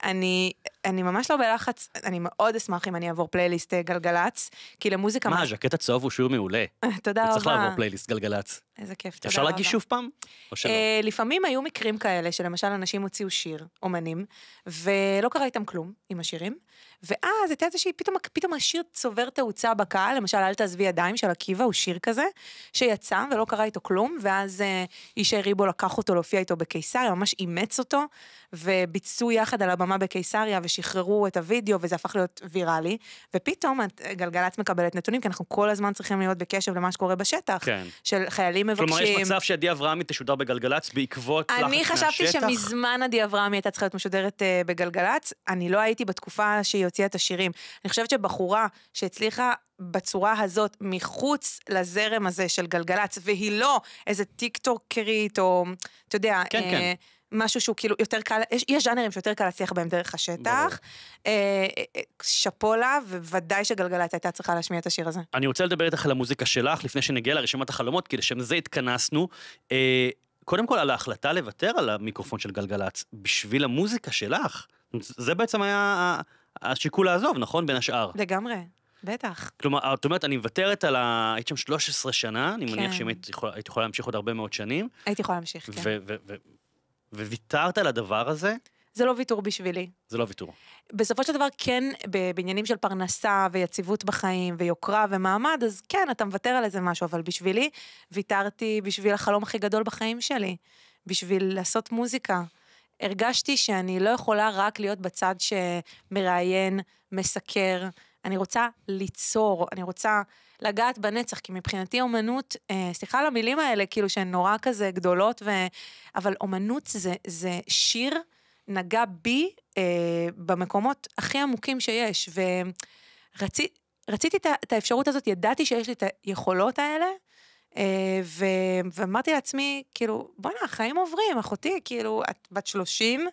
אני אני ממש לא בלחץ, אני מאוד אשמח אם אני אעבור פלייליסט אה, גלגלצ, כי למוזיקה... מה, ז'קט הצהוב הוא שיר מעולה. *laughs* תודה רבה. צריך לעבור פלייליסט גלגלצ. איזה כיף, תודה רבה. אפשר להגיש שוב פעם? או שלא? אה, לפעמים היו מקרים כאלה, שלמשל אנשים הוציאו שיר, אומנים, ולא קרה איתם כלום, עם השירים, ואז הייתה איזושהי, פתאום, פתאום השיר צובר תאוצה בקהל, למשל אל תעזבי ידיים של עקיבא, הוא שיר כזה, שיצא ולא קרה איתו כלום, ואז אה, ישי ריבו לקח אותו להופיע איתו בקיסריה, ממש אימץ אותו, וביצעו יחד על הבמה בקיסריה, ושחררו את הוידאו, וזה הפך להיות ויראלי, ופתאום אה, גלגלצ מקבלת נתונים, כי אנחנו כל הזמן צריכים להיות בקשב למה שקורה בשטח, כן. של חיילים מבקשים. כלומר, יש מצב שעדי אברהמי תשודר בגלגלצ בעקבות לחץ מהשטח? אני חשבתי שמזמן עדי הוציאה את השירים. אני חושבת שבחורה שהצליחה בצורה הזאת מחוץ לזרם הזה של גלגלצ, והיא לא איזה טיקטוקרית או אתה יודע, כן, אה, כן. משהו שהוא כאילו יותר קל, יש, יש ז'אנרים שיותר קל להצליח בהם דרך השטח. אה, אה, שאפו לה, ובוודאי שגלגלצ הייתה צריכה להשמיע את השיר הזה. אני רוצה לדבר איתך על המוזיקה שלך, לפני שנגיע לרשימת החלומות, כי לשם זה התכנסנו. אה, קודם כל על ההחלטה לוותר על המיקרופון של גלגלצ, בשביל המוזיקה שלך. זה בעצם היה השיקול לעזוב, נכון? בין השאר. לגמרי. בטח. כלומר, את אומרת, אני מוותרת על ה... היית שם 13 שנה, אני כן. מניח שאם היית יכולה, היית יכולה להמשיך עוד הרבה מאוד שנים. הייתי יכולה להמשיך, כן. ו- ו- ו- וויתרת על הדבר הזה? זה לא ויתור בשבילי. זה לא ויתור. בסופו של דבר, כן, בעניינים של פרנסה ויציבות בחיים ויוקרה ומעמד, אז כן, אתה מוותר על איזה משהו, אבל בשבילי, ויתרתי בשביל החלום הכי גדול בחיים שלי. בשביל לעשות מוזיקה. הרגשתי שאני לא יכולה רק להיות בצד שמראיין, מסקר, אני רוצה ליצור, אני רוצה לגעת בנצח, כי מבחינתי אומנות, אה, סליחה על המילים האלה, כאילו שהן נורא כזה גדולות, ו... אבל אומנות זה, זה שיר נגע בי אה, במקומות הכי עמוקים שיש, ורציתי... ורצי, את האפשרות הזאת, ידעתי שיש לי את היכולות האלה, אה, ו... ואמרתי לעצמי, כאילו, בואנה, החיים עוברים, אחותי, כאילו, את בת 30,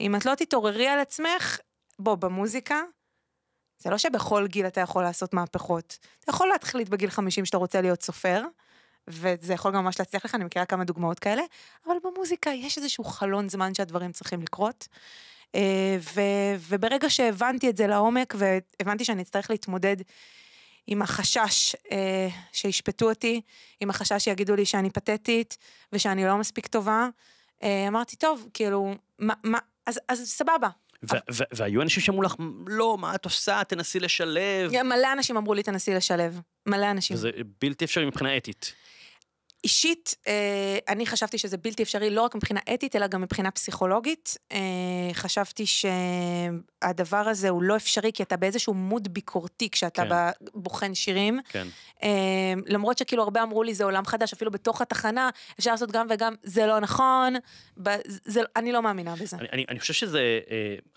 אם את לא תתעוררי על עצמך, בוא, במוזיקה, זה לא שבכל גיל אתה יכול לעשות מהפכות. אתה יכול להתחליט בגיל 50 שאתה רוצה להיות סופר, וזה יכול גם ממש להצליח לך, אני מכירה כמה דוגמאות כאלה, אבל במוזיקה יש איזשהו חלון זמן שהדברים צריכים לקרות. אה, ו, וברגע שהבנתי את זה לעומק, והבנתי שאני אצטרך להתמודד עם החשש אה, שישפטו אותי, עם החשש שיגידו לי שאני פתטית ושאני לא מספיק טובה. אה, אמרתי, טוב, כאילו, מה, מה, אז, אז סבבה. והיו אנשים שאמרו לך, לא, מה את עושה, תנסי לשלב. מלא אנשים אמרו לי, תנסי לשלב. מלא אנשים. זה בלתי אפשרי מבחינה אתית. אישית, אה, אני חשבתי שזה בלתי אפשרי, לא רק מבחינה אתית, אלא גם מבחינה פסיכולוגית. אה, חשבתי שהדבר הזה הוא לא אפשרי, כי אתה באיזשהו מוד ביקורתי כשאתה כן. בוחן שירים. כן. אה, למרות שכאילו הרבה אמרו לי, זה עולם חדש, אפילו בתוך התחנה, אפשר לעשות גם וגם, זה לא נכון, זה, לא, אני לא מאמינה בזה. אני, אני, אני חושב שזה,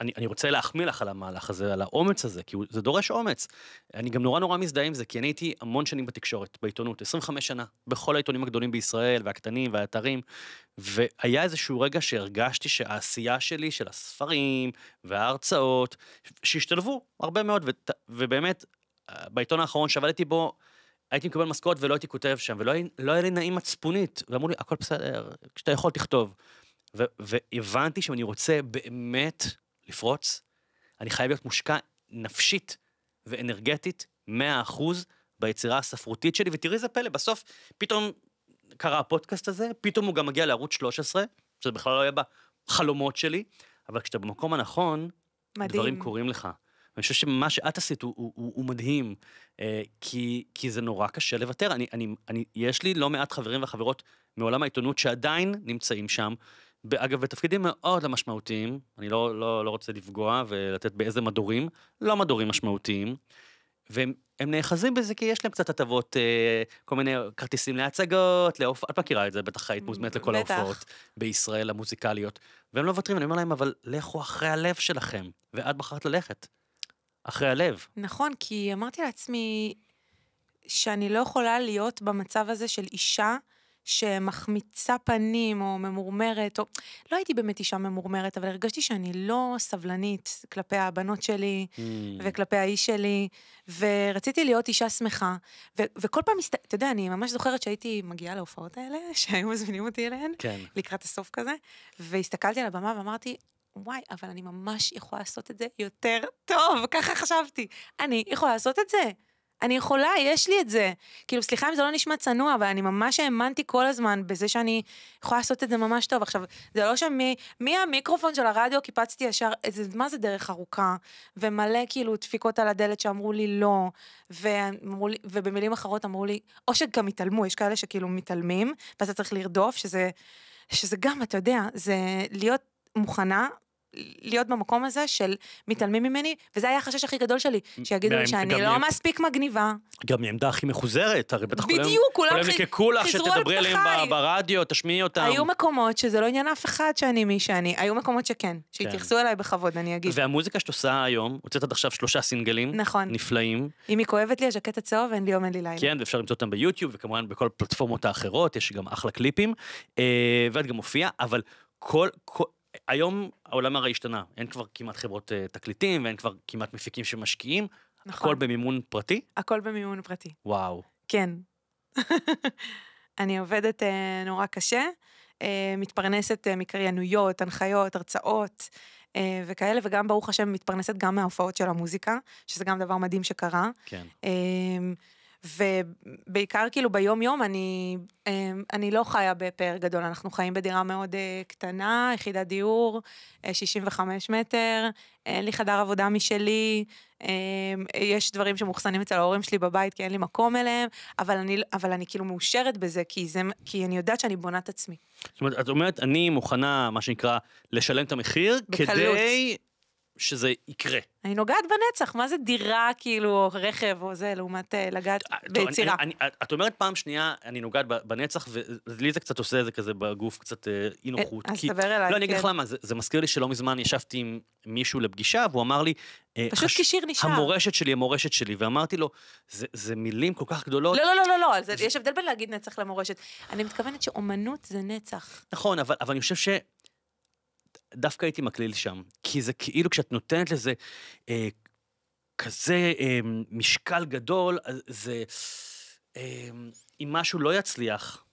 אני, אני רוצה להחמיא לך על המהלך הזה, על האומץ הזה, כי זה דורש אומץ. אני גם נורא נורא מזדהה עם זה, כי אני הייתי המון שנים בתקשורת, בעיתונות, 25 שנה, בכל העיתונים הגדולים. הגדולים בישראל והקטנים והאתרים, והיה איזשהו רגע שהרגשתי שהעשייה שלי, של הספרים וההרצאות, שהשתלבו הרבה מאוד, ות, ובאמת, בעיתון האחרון שעבדתי בו, הייתי מקבל משכורת ולא הייתי כותב שם, ולא לא היה לי נעים מצפונית, ואמרו לי, הכל בסדר, כשאתה יכול תכתוב. ו, והבנתי שאם אני רוצה באמת לפרוץ, אני חייב להיות מושקע נפשית ואנרגטית 100% ביצירה הספרותית שלי, ותראי איזה פלא, בסוף פתאום קרה הפודקאסט הזה, פתאום הוא גם מגיע לערוץ 13, שזה בכלל לא היה בחלומות שלי, אבל כשאתה במקום הנכון, מדהים. דברים קורים לך. אני חושב שמה שאת עשית הוא, הוא, הוא, הוא מדהים, אה, כי, כי זה נורא קשה לוותר. אני, אני, אני, יש לי לא מעט חברים וחברות מעולם העיתונות שעדיין נמצאים שם, אגב, בתפקידים מאוד לא משמעותיים, אני לא, לא, לא רוצה לפגוע ולתת באיזה מדורים, לא מדורים משמעותיים. והם נאחזים בזה כי יש להם קצת הטבות, אה, כל מיני כרטיסים להצגות, להופעה, את מכירה את זה, בטח היית מוזמנת לכל ההופעות בישראל המוזיקליות. והם לא מוותרים, אני אומר להם, אבל לכו אחרי הלב שלכם, ואת בחרת ללכת. אחרי הלב. נכון, כי אמרתי לעצמי שאני לא יכולה להיות במצב הזה של אישה שמחמיצה פנים או ממורמרת, או... לא הייתי באמת אישה ממורמרת, אבל הרגשתי שאני לא סבלנית כלפי הבנות שלי mm. וכלפי האיש שלי, ורציתי להיות אישה שמחה, ו- וכל פעם, מסת... אתה יודע, אני ממש זוכרת שהייתי מגיעה להופעות האלה, *laughs* שהיו מזמינים אותי אליהן, כן. לקראת הסוף כזה, והסתכלתי על הבמה ואמרתי, וואי, אבל אני ממש יכולה לעשות את זה יותר טוב, ככה חשבתי. אני יכולה לעשות את זה. אני יכולה, יש לי את זה. כאילו, סליחה אם זה לא נשמע צנוע, אבל אני ממש האמנתי כל הזמן בזה שאני יכולה לעשות את זה ממש טוב. עכשיו, זה לא שמי, מי המיקרופון של הרדיו קיפצתי ישר, איזה, מה זה דרך ארוכה? ומלא כאילו דפיקות על הדלת שאמרו לי לא, ואמרו לי, ובמילים אחרות אמרו לי, או שגם התעלמו, יש כאלה שכאילו מתעלמים, ואז אתה צריך לרדוף, שזה, שזה גם, אתה יודע, זה להיות מוכנה להיות במקום הזה של מתעלמים ממני, וזה היה החשש הכי גדול שלי, שיגידו לי שאני לא מספיק מגניבה. גם מעמדה הכי מחוזרת, הרי בטח כולם... בדיוק, כולם חיזרו על פתחיי. שתדברי עליהם ברדיו, תשמיעי אותם. היו מקומות שזה לא עניין אף אחד שאני מי שאני, היו מקומות שכן, שהתייחסו כן. אליי בכבוד, אני אגיד. והמוזיקה שאת עושה היום, הוצאת עד עכשיו שלושה סינגלים, נכון. נפלאים. אם היא כואבת לי, הז'קט הצהוב, אין לי יום, אין לי לילה. כן, ואפשר למצוא אותם ביוטיוב, וכמובן בכל הפלטפורמות האחרות, יש גם אחלה קליפים, אה, ואת גם מופיעה, אבל כל, כל, היום העולם הרי השתנה, אין כבר כמעט חברות uh, תקליטים ואין כבר כמעט מפיקים שמשקיעים. נכון. הכל במימון פרטי? הכל במימון פרטי. וואו. כן. *laughs* אני עובדת uh, נורא קשה, uh, מתפרנסת uh, מקריינויות, הנחיות, הרצאות uh, וכאלה, וגם ברוך השם מתפרנסת גם מההופעות של המוזיקה, שזה גם דבר מדהים שקרה. כן. Uh, ובעיקר כאילו ביום יום אני, אמ, אני לא חיה בפאר גדול, אנחנו חיים בדירה מאוד אה, קטנה, יחידת דיור, 65 אה, מטר, אין לי חדר עבודה משלי, אמ, יש דברים שמאוחסנים אצל ההורים שלי בבית כי אין לי מקום אליהם, אבל אני, אבל אני כאילו מאושרת בזה, כי, זה, כי אני יודעת שאני בונה את עצמי. זאת אומרת, את אומרת, אני מוכנה, מה שנקרא, לשלם את המחיר, בקלות. כדי שזה יקרה. אני נוגעת בנצח, מה זה דירה, כאילו, או רכב או זה, לעומת אה, לגעת אה, ביצירה? אני, אני, את אומרת פעם שנייה, אני נוגעת בנצח, ולי זה קצת עושה איזה כזה בגוף, קצת אה, אי נוחות. אז כי, דבר אליי, לא, כן. אני אגיד לך כן. למה, זה, זה מזכיר לי שלא מזמן ישבתי עם מישהו לפגישה, והוא אמר לי... פשוט חש... כשיר נשאר. המורשת שלי, המורשת שלי, ואמרתי לו, זה, זה מילים כל כך גדולות. לא, לא, לא, לא, לא, זה, יש הבדל בין להגיד נצח למורשת. אני מתכוונת שאומנות זה נצח. נכון, אבל, אבל אני חושב ש... דווקא הייתי מקליל שם, כי זה כאילו כשאת נותנת לזה אה, כזה אה, משקל גדול, זה... אה, אם משהו לא יצליח,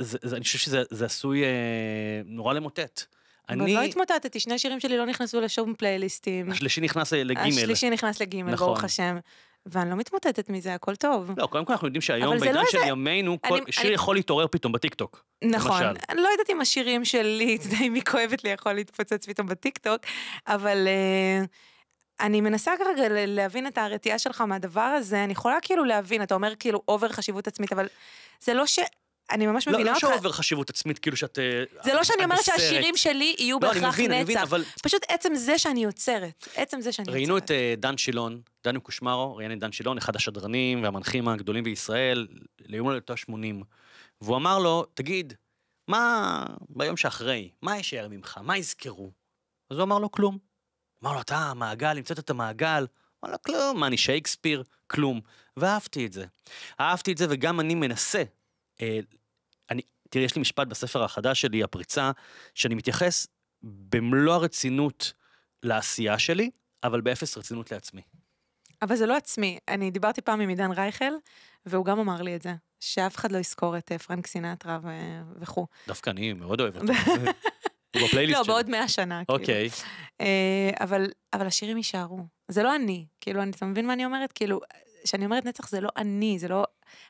זה, זה, אני חושב שזה זה עשוי אה, נורא למוטט. אני... אבל לא התמוטטתי, שני שירים שלי לא נכנסו לשום פלייליסטים. השלישי נכנס אה, לגימל. השלישי נכנס לגימל, נכון. ברוך השם. ואני לא מתמוטטת מזה, הכל טוב. לא, קודם כל אנחנו יודעים שהיום, בעידן לא של זה... ימינו, אני, כל... אני... שיר אני... יכול להתעורר פתאום בטיקטוק. נכון, למשל. אני לא יודעת אם השירים שלי, אתה יודע, אם היא כואבת לי, יכול להתפוצץ פתאום בטיקטוק, אבל... Uh... אני מנסה כרגע להבין את הרתיעה שלך מהדבר הזה, אני יכולה כאילו להבין, אתה אומר כאילו אובר חשיבות עצמית, אבל זה לא ש... אני ממש לא, מבינה אותך. לא לא שעובר חשיבות עצמית, כאילו שאת... אה, זה לא שאני אומרת שהשירים שלי יהיו בהכרח נצח. לא, אני מבין, אני מבין, אבל... פשוט עצם זה שאני יוצרת. עצם זה שאני ראינו יוצרת. ראינו את אה, דן שילון, דני קושמרו, ראיין את דן שילון, אחד השדרנים והמנחים הגדולים בישראל, ליום הולדתו ה-80. והוא אמר לו, תגיד, מה ביום שאחרי? מה יישאר ממך? מה יזכרו? אז הוא אמר לו, כלום. אמר לו, אתה המעגל, המצאת את המעגל. אמר לו, כלום, מה, אני שייקספיר? כלום. ואהבתי את זה. אהבתי את זה, וגם אני מנסה אה, אני, תראי, יש לי משפט בספר החדש שלי, הפריצה, שאני מתייחס במלוא הרצינות לעשייה שלי, אבל באפס רצינות לעצמי. אבל זה לא עצמי. אני דיברתי פעם עם עידן רייכל, והוא גם אמר לי את זה, שאף אחד לא יזכור את אה, פרנק סינטרה ו... וכו'. דווקא אני מאוד אוהב אותו. *laughs* הוא בפלייליסט שלו. לא, בעוד מאה שנה. כאילו. אוקיי. אה, אבל השירים יישארו. זה לא אני, כאילו, אתה מבין מה אני אומרת? כאילו, כשאני אומרת נצח זה לא אני, זה לא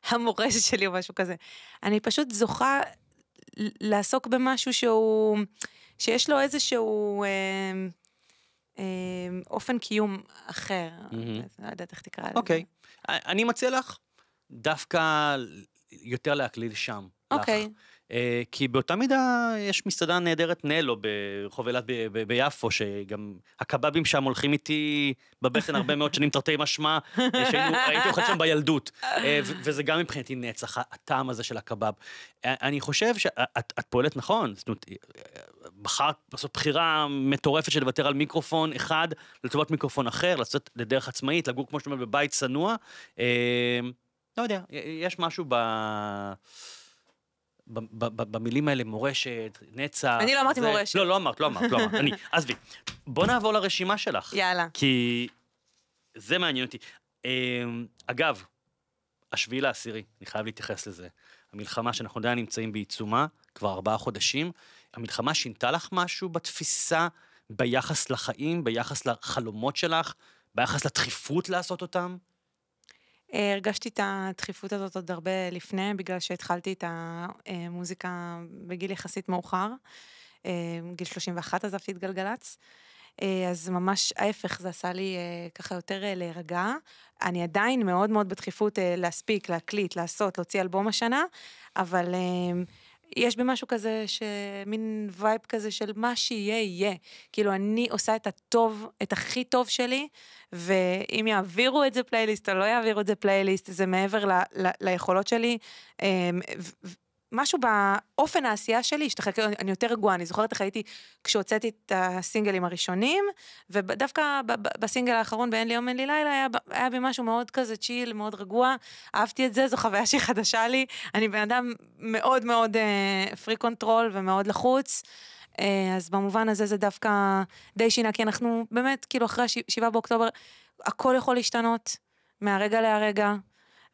המורשת *laughs* שלי או משהו כזה. אני פשוט זוכה לעסוק במשהו שהוא, שיש לו איזשהו אה, אה, אופן קיום אחר, mm-hmm. לא יודעת איך תקרא לזה. אוקיי, okay. אני מציע לך דווקא יותר להקליל שם. אוקיי. Okay. אה, כי באותה מידה יש מסעדה נהדרת נלו ברחוב אילת ביפו, שגם הקבבים שם הולכים איתי בבטן הרבה מאוד שנים תרתי משמע, אה, שהייתי אוכל שם בילדות, אה, וזה גם מבחינתי נצח, הטעם הזה של הקבב. אני חושב שאת פועלת נכון, זאת אומרת, בחרת לעשות בחירה מטורפת של לוותר על מיקרופון אחד לטובת מיקרופון אחר, לצאת לדרך עצמאית, לגור כמו שאתה אומר בבית צנוע. לא יודע, יש משהו ב... במילים האלה מורשת, נצח. אני לא אמרתי זה... מורשת. לא, לא אמרת, לא אמרת, לא אמרת. אני, *laughs* עזבי. בוא נעבור לרשימה שלך. יאללה. כי זה מעניין אותי. אמ, אגב, השביעי לעשירי, אני חייב להתייחס לזה. המלחמה שאנחנו עדיין נמצאים בעיצומה, כבר ארבעה חודשים, המלחמה שינתה לך משהו בתפיסה, ביחס לחיים, ביחס לחלומות שלך, ביחס לדחיפות לעשות אותם? אה, הרגשתי את הדחיפות הזאת עוד הרבה לפני, בגלל שהתחלתי את המוזיקה בגיל יחסית מאוחר. אה, גיל 31 עזבתי את גלגלצ. אה, אז ממש ההפך, זה עשה לי ככה יותר להירגע. אני עדיין מאוד מאוד בדחיפות להספיק, להקליט, לעשות, להוציא אלבום השנה, אבל יש במשהו כזה, מין וייב כזה של מה שיהיה, יהיה. כאילו, אני עושה את הטוב, את הכי טוב שלי, ואם יעבירו את זה פלייליסט או לא יעבירו את זה פלייליסט, זה מעבר ל, ל, ליכולות שלי, אמ, משהו באופן העשייה שלי השתחרר, כאילו, אני יותר רגועה, אני זוכרת איך הייתי כשהוצאתי את הסינגלים הראשונים, ודווקא בסינגל האחרון ב"אין לי יום אין לי לילה" היה, היה בי משהו מאוד כזה צ'יל, מאוד רגוע, אהבתי את זה, זו חוויה שהיא חדשה לי, אני בן אדם מאוד מאוד פרי uh, קונטרול ומאוד לחוץ. Uh, אז במובן הזה זה דווקא די שינה, כי אנחנו באמת, כאילו אחרי השבעה באוקטובר, הכל יכול להשתנות מהרגע להרגע,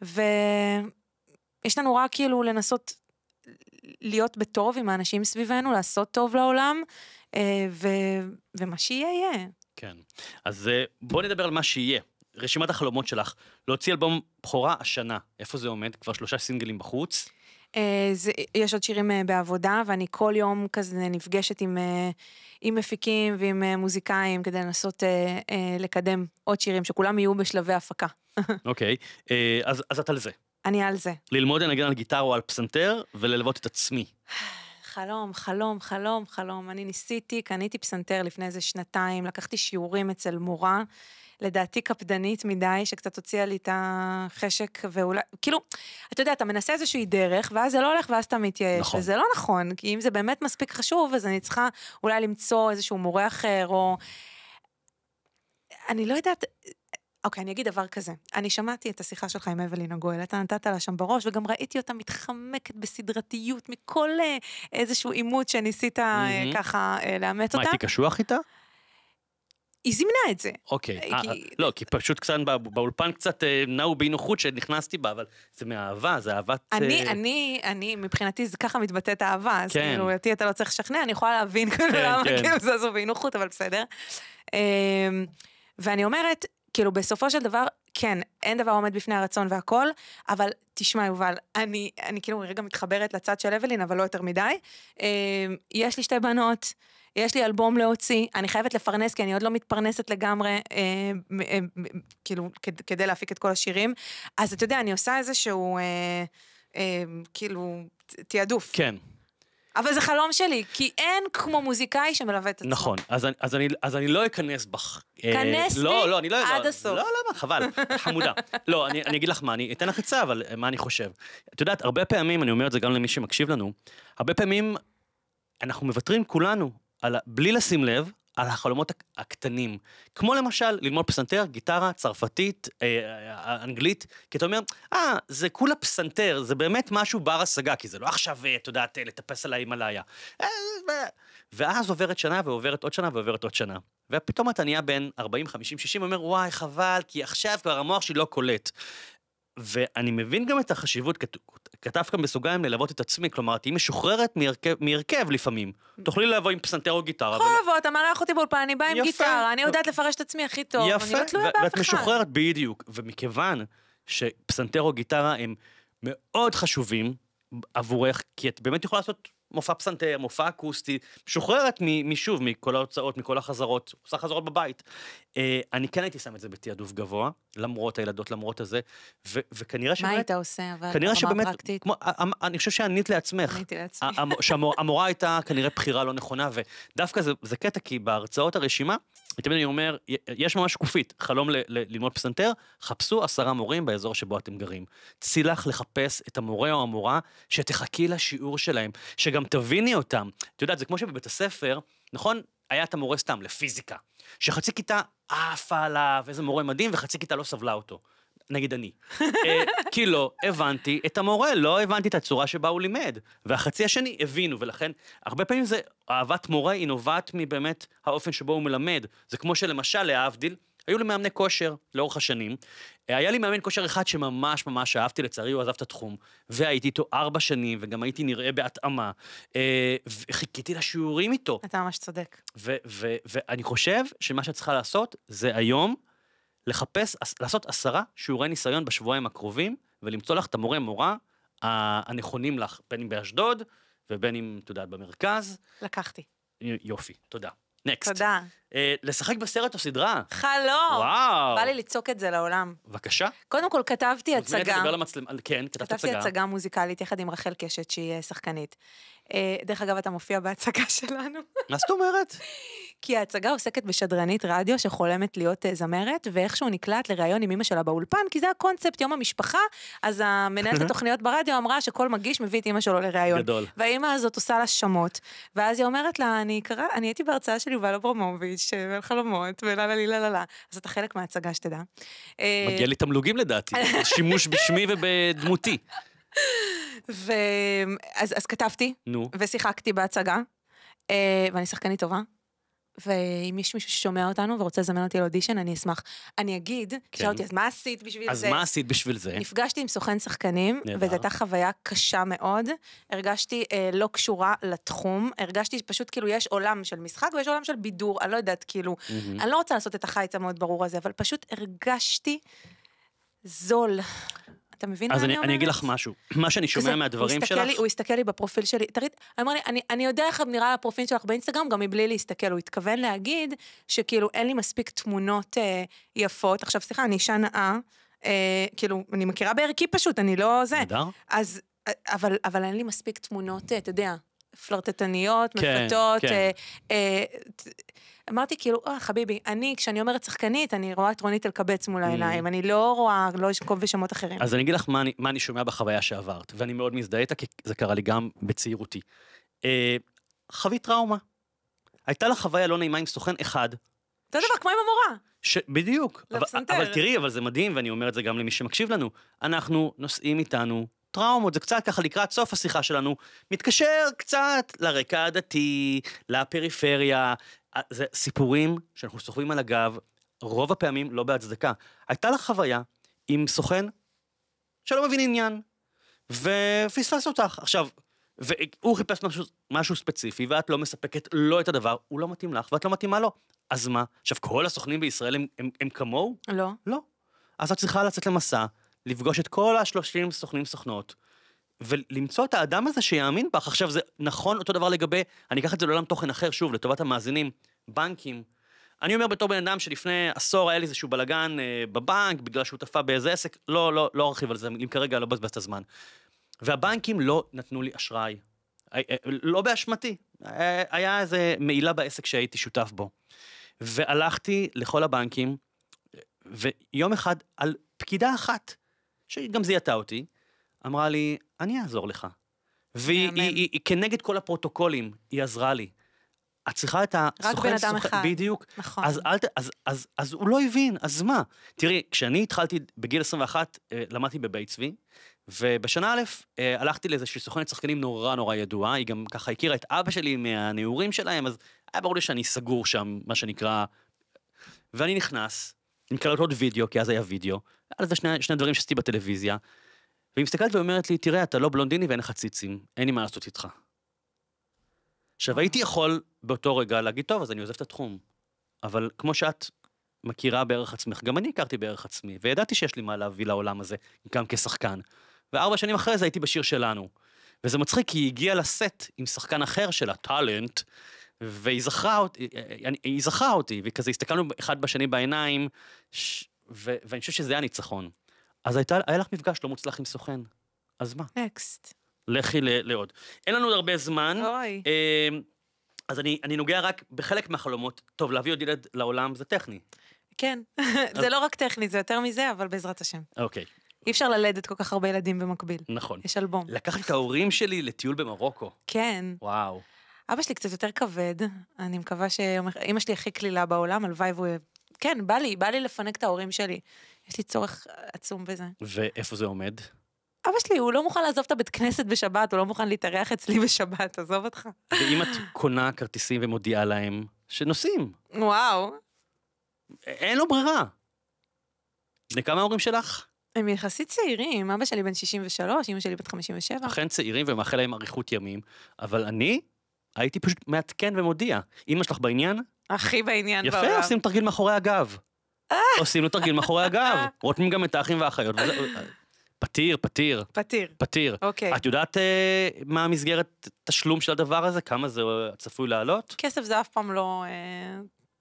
ויש לנו רק כאילו לנסות להיות בטוב עם האנשים סביבנו, לעשות טוב לעולם, אה, ו, ומה שיהיה יהיה. כן. אז אה, בואי נדבר על מה שיהיה. רשימת החלומות שלך, להוציא אלבום בכורה השנה, איפה זה עומד? כבר שלושה סינגלים בחוץ. אה, זה, יש עוד שירים בעבודה, ואני כל יום כזה נפגשת עם, עם מפיקים ועם מוזיקאים כדי לנסות לקדם עוד שירים, שכולם יהיו בשלבי הפקה. *laughs* אוקיי, okay. אז, אז את על זה. אני על זה. ללמוד לנגן על גיטר או על פסנתר וללוות את עצמי. חלום, חלום, חלום, חלום. אני ניסיתי, קניתי פסנתר לפני איזה שנתיים, לקחתי שיעורים אצל מורה, לדעתי קפדנית מדי, שקצת הוציאה לי את החשק, ואולי, כאילו, אתה יודע, אתה מנסה איזושהי דרך, ואז זה לא הולך ואז אתה מתייאש. נכון. וזה לא נכון, כי אם זה באמת מספיק חשוב, אז אני צריכה אולי למצוא איזשהו מורה אחר, או... אני לא יודעת, אוקיי, אני אגיד דבר כזה. אני שמעתי את השיחה שלך עם אבלינה גואל, אתה נתת לה שם בראש, וגם ראיתי אותה מתחמקת בסדרתיות מכל אה, איזשהו עימות שניסית mm-hmm. ככה אה, לאמץ אותה. מה, הייתי קשוח איתה? היא זימנה את זה. אוקיי, כי... 아, לא, כי פשוט קצת בא, באולפן קצת נעו באי נוחות שנכנסתי בה, אבל זה מאהבה, זה אהבת... אני, uh... אני, אני, מבחינתי זה ככה מתבטאת אהבה, אז כן. כאילו, אותי אתה לא צריך לשכנע, אני יכולה להבין כן, למה כן. כאילו זזו באי נוחות, אבל בסדר. אמ, ואני אומרת, כאילו בסופו של דבר, כן, אין דבר עומד בפני הרצון והכל, אבל תשמע יובל, אני, אני כאילו רגע מתחברת לצד של אבלין, אבל לא יותר מדי. אמ, יש לי שתי בנות, יש לי אלבום להוציא, אני חייבת לפרנס כי אני עוד לא מתפרנסת לגמרי, אה, אה, אה, כאילו, כדי, כדי להפיק את כל השירים. אז אתה יודע, אני עושה איזשהו, אה, אה, כאילו, תעדוף. כן. אבל זה חלום שלי, כי אין כמו מוזיקאי שמלווה את עצמו. נכון, אז אני, אז אני, אז אני לא אכנס בך. אה, כנס לא, לי לא, לא, אני לא, עד לא, הסוף. לא, למה, חבל, חמודה. לא, אני, אני אגיד לך מה, אני אתן לך עצה, אבל אה, מה אני חושב. את יודעת, הרבה פעמים, אני אומר את זה גם למי שמקשיב לנו, הרבה פעמים אנחנו מוותרים כולנו, על, בלי לשים לב, על החלומות הקטנים. כמו למשל, ללמוד פסנתר, גיטרה, צרפתית, אה, אה, אנגלית, כי אתה אומר, אה, זה כולה פסנתר, זה באמת משהו בר השגה, כי זה לא עכשיו, אה, את יודעת, אה, לטפס על ההימאליה. ואז עוברת שנה ועוברת עוד שנה ועוברת עוד שנה. ופתאום אתה נהיה בן 40, 50, 60, אומר, וואי, חבל, כי עכשיו כבר המוח שלי לא קולט. ואני מבין גם את החשיבות, כת, כתב כאן בסוגריים ללוות את עצמי, כלומר, תהיי משוחררת מהרכב, מהרכב לפעמים. Mm-hmm. תוכלי לבוא עם פסנתר או גיטרה. יכול לבוא, אתה מארח אותי באולפן, אני באה עם גיטרה, אני יודעת לפרש את עצמי הכי טוב, יפה, אני לא תלויה באף אחד. ואת משוחררת בדיוק, ומכיוון שפסנתר או גיטרה הם מאוד חשובים עבורך, כי את באמת יכולה לעשות מופע פסנתר, מופע אקוסטי, משוחררת משוב, מכל ההוצאות, מכל החזרות, עושה חזרות בבית. אה, אני כן הייתי שם את זה בתעדוף גבוה, למרות הילדות, למרות הזה, וכנראה ש... מה היית עושה, אבל כנראה שבאמת, כמו, אה, אה, אני חושב שענית לעצמך. עניתי לעצמי. שהמורה הייתה כנראה בחירה לא נכונה, ודווקא זה, זה קטע, כי בהרצאות הרשימה, ותמיד אני אומר, יש ממש שקופית, חלום ללמוד פסנתר, חפשו עשרה מורים באזור שבו אתם גרים. צאי לך לחפש את המורה או המורה שתחכי לשיעור שלהם, שגם תביני אותם. את יודעת, זה כמו שבבית הספר, נכון? היה את המורה סתם לפיזיקה, שחצי כיתה עפה עליו, איזה מורה מדהים, וחצי כיתה לא סבלה אותו. נגיד אני. אה, כי לא הבנתי את המורה, לא הבנתי את הצורה שבה הוא לימד. והחצי השני הבינו, ולכן הרבה פעמים זה, אהבת מורה היא נובעת מבאמת האופן שבו הוא מלמד. זה כמו שלמשל, להבדיל, היו לי מאמני כושר לאורך השנים. אה, היה לי מאמן כושר אחד שממש ממש אהבתי, לצערי הוא עזב את התחום, והייתי איתו ארבע שנים, וגם הייתי נראה בהתאמה. אה, חיכיתי לשיעורים איתו. אתה ממש צודק. ואני חושב שמה שאת צריכה לעשות זה היום, לחפש, לעשות עשרה שיעורי ניסיון בשבועיים הקרובים, ולמצוא לך את המורה מורה אה, הנכונים לך, בין אם באשדוד, ובין אם, את יודעת, במרכז. לקחתי. יופי, תודה. נקסט. תודה. Uh, לשחק בסרט או סדרה. חלום. וואו. בא לי לצעוק את זה לעולם. בבקשה. קודם כל, כתבתי הצגה. מוזמנת לדבר למצל... כן, כתבת כתבתי הצגה. כתבתי הצגה מוזיקלית יחד עם רחל קשת, שהיא אה, שחקנית. Uh, דרך אגב, אתה מופיע בהצגה שלנו. מה זאת אומרת? *laughs* כי ההצגה עוסקת בשדרנית רדיו שחולמת להיות אה, זמרת, ואיכשהו נקלעת לראיון עם אמא שלה באולפן, כי זה הקונספט יום המשפחה, אז המנהלת *laughs* התוכניות ברדיו אמרה שכל מגיש מביא את אמא שלו לראיון. גדול. והאמא הזאת עושה לה שמות, ואז היא אומרת לה, אני אקרא, אני הייתי בהרצאה של יובל אברמוביץ', ועל אה, חלומות, ולה לה לה לה לה, לה, אז אתה חלק מההצגה שתדע. אה, מגיע לי תמלוגים לדעתי, *laughs* שימוש בשמי ובדמותי. ו... אז, אז כתבתי, נו, ושיחקתי בהצגה, ואני שחקנית טובה, ואם יש מישהו ששומע אותנו ורוצה לזמן אותי לאודישן, אני אשמח. אני אגיד, כן. שאלתי, אז מה עשית בשביל אז זה? אז מה עשית בשביל זה? נפגשתי עם סוכן שחקנים, נדע. וזו הייתה חוויה קשה מאוד. הרגשתי אה, לא קשורה לתחום, הרגשתי פשוט כאילו יש עולם של משחק ויש עולם של בידור, אני לא יודעת, כאילו, mm-hmm. אני לא רוצה לעשות את החיץ המאוד ברור הזה, אבל פשוט הרגשתי זול. אתה מבין מה אני, אני אומרת? אז אני אגיד לך משהו. מה שאני שומע מהדברים שלך... לי, הוא הסתכל לי בפרופיל שלי, תראי, אמר לי, אני, אני יודע איך נראה הפרופיל שלך באינסטגרם, גם מבלי להסתכל. הוא התכוון להגיד שכאילו אין לי מספיק תמונות אה, יפות. עכשיו, סליחה, אני אישה נאה, אה, כאילו, אני מכירה בערכי פשוט, אני לא זה. נדר. אז, אה, אבל, אבל אין לי מספיק תמונות, אה, אתה יודע, פלרטטניות, כן, מפתות. כן. אה, אה, אמרתי כאילו, אה, חביבי, אני, כשאני אומרת שחקנית, אני רואה את רונית אלקבץ מול mm. העיניים, אני לא רואה, לא יש אשכוב בשמות אחרים. אז אני אגיד לך מה אני, מה אני שומע בחוויה שעברת, ואני מאוד מזדהה איתה, כי זה קרה לי גם בצעירותי. אה, חווית טראומה. הייתה לך חוויה לא נעימה עם סוכן אחד. זה דבר כמו עם המורה. ש... בדיוק. לא, אבל, אבל תראי, אבל זה מדהים, ואני אומר את זה גם למי שמקשיב לנו. אנחנו נושאים איתנו טראומות, זה קצת ככה לקראת סוף השיחה שלנו, מתקשר קצת לרקע הדתי, לפריפריה, אה, זה סיפורים שאנחנו סוחבים על הגב, רוב הפעמים לא בהצדקה. הייתה לך חוויה עם סוכן שלא מבין עניין, ופספס אותך. עכשיו, והוא חיפש משהו, משהו ספציפי, ואת לא מספקת לו לא את הדבר, הוא לא מתאים לך, ואת לא מתאימה לו. אז מה? עכשיו, כל הסוכנים בישראל הם, הם, הם כמוהו? לא. לא. אז את צריכה לצאת למסע לפגוש את כל השלושים סוכנים סוכנות, ולמצוא את האדם הזה שיאמין בך. עכשיו, זה נכון אותו דבר לגבי, אני אקח את זה לעולם תוכן אחר, שוב, לטובת המאזינים, בנקים. אני אומר בתור בן אדם שלפני עשור היה לי איזשהו בלאגן אה, בבנק, בגלל שותפה באיזה עסק, לא, לא, לא ארחיב על זה, אם כרגע לא בזבז את הזמן. והבנקים לא נתנו לי אשראי. אה, אה, לא באשמתי, אה, היה איזה מעילה בעסק שהייתי שותף בו. והלכתי לכל הבנקים, ויום אחד על פקידה אחת שגם זיהתה אותי, אמרה לי, אני אעזור לך. והיא היא, היא, היא, כנגד כל הפרוטוקולים, היא עזרה לי. את צריכה את הסוכן, רק בן אדם סוכן, אחד. בדיוק. נכון. אז, אל, אז, אז, אז הוא לא הבין, אז מה? תראי, כשאני התחלתי בגיל 21, אה, למדתי בבית צבי, ובשנה א', אה, הלכתי לאיזושהי סוכנת שחקנים נורא נורא ידועה, היא גם ככה הכירה את אבא שלי מהנעורים שלהם, אז היה ברור לי שאני סגור שם, מה שנקרא. ואני נכנס, נקרא לזה וידאו, כי אז היה וידאו, אז זה שני, שני דברים שעשיתי בטלוויזיה, והיא מסתכלת ואומרת לי, תראה, אתה לא בלונדיני ואין לך ציצים, אין לי מה לעשות איתך. עכשיו, הייתי יכול באותו רגע להגיד, טוב, אז אני עוזב את התחום. אבל כמו שאת מכירה בערך עצמך, גם אני הכרתי בערך עצמי, וידעתי שיש לי מה להביא לעולם הזה, גם כשחקן. וארבע שנים אחרי זה הייתי בשיר שלנו. וזה מצחיק, כי היא הגיעה לסט עם שחקן אחר שלה, טאלנט, והיא זכרה אותי, אה, אה, אה, היא זכרה אותי, וכזה הסתכלנו אחד בשני בעיניים, ש... ו... ואני חושב שזה היה ניצחון. אז הייתה, היה לך מפגש לא מוצלח עם סוכן, אז מה? נקסט. לכי לעוד. אין לנו עוד הרבה זמן. אוי. אז אני, אני נוגע רק בחלק מהחלומות. טוב, להביא עוד ילד לעולם זה טכני. כן, *laughs* זה לא רק טכני, זה יותר מזה, אבל בעזרת השם. אוקיי. אי אפשר ללדת כל כך הרבה ילדים במקביל. נכון. יש אלבום. לקחת את ההורים שלי לטיול במרוקו. כן. וואו. אבא שלי קצת יותר כבד, אני מקווה ש... אחד, אמא שלי הכי קלילה בעולם, הלוואי והוא... כן, בא לי, בא לי לפנק את ההורים שלי. יש לי צורך עצום בזה. ואיפה זה עומד? אבא שלי, הוא לא מוכן לעזוב את הבית כנסת בשבת, הוא לא מוכן להתארח אצלי *laughs* בשבת, עזוב אותך. ואם את קונה כרטיסים ומודיעה להם שנוסעים. וואו. אין לו ברירה. בני כמה ההורים שלך? הם יחסית צעירים, אבא שלי בן 63, אמא שלי בת 57. אכן צעירים ומאחל להם אריכות ימים, אבל אני הייתי פשוט מעדכן ומודיע, אמא שלך בעניין? הכי בעניין יפה, בעולם. יפה, עושים תרגיל מאחורי הגב. אה! עושים לו תרגיל מאחורי הגב, *laughs* רותמים גם את האחים והאחיות. פתיר, פתיר. פתיר. פתיר. אוקיי. Okay. את יודעת uh, מה המסגרת תשלום של הדבר הזה? כמה זה אה, צפוי לעלות? כסף זה אף פעם לא...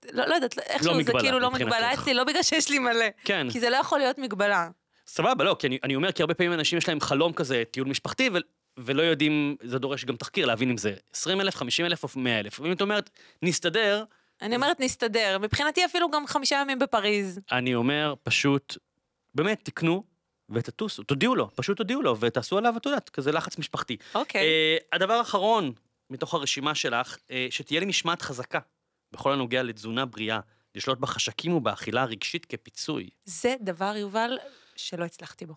Uh, לא, לא יודעת, איך לא זה כאילו לא מגבלה אצלי, לא בגלל שיש לי מלא. כן. כי זה לא יכול להיות מגבלה. סבבה, לא, כי אני, אני אומר, כי הרבה פעמים אנשים יש להם חלום כזה, טיול משפחתי, ולא יודעים, זה דורש גם תחקיר, להבין אם זה 20 אלף, 50 אלף או 100 אלף. ואם את אומרת, נסתדר... אני אומרת נסתדר, מבחינתי אפילו גם חמישה ימים בפריז. אני אומר, פשוט, באמת, תקנו ותטוסו, תודיעו לו, פשוט תודיעו לו, ותעשו עליו, את יודעת, כזה לחץ משפחתי. אוקיי. Okay. אה, uh, הדבר האחרון, מתוך הרשימה שלך, uh, שתהיה לי משמעת חזקה, בכל הנוגע לתזונה בריאה, לשלוט בחשקים ובאכילה הרגשית כפיצוי. זה דבר, יובל, שלא הצלחתי בו.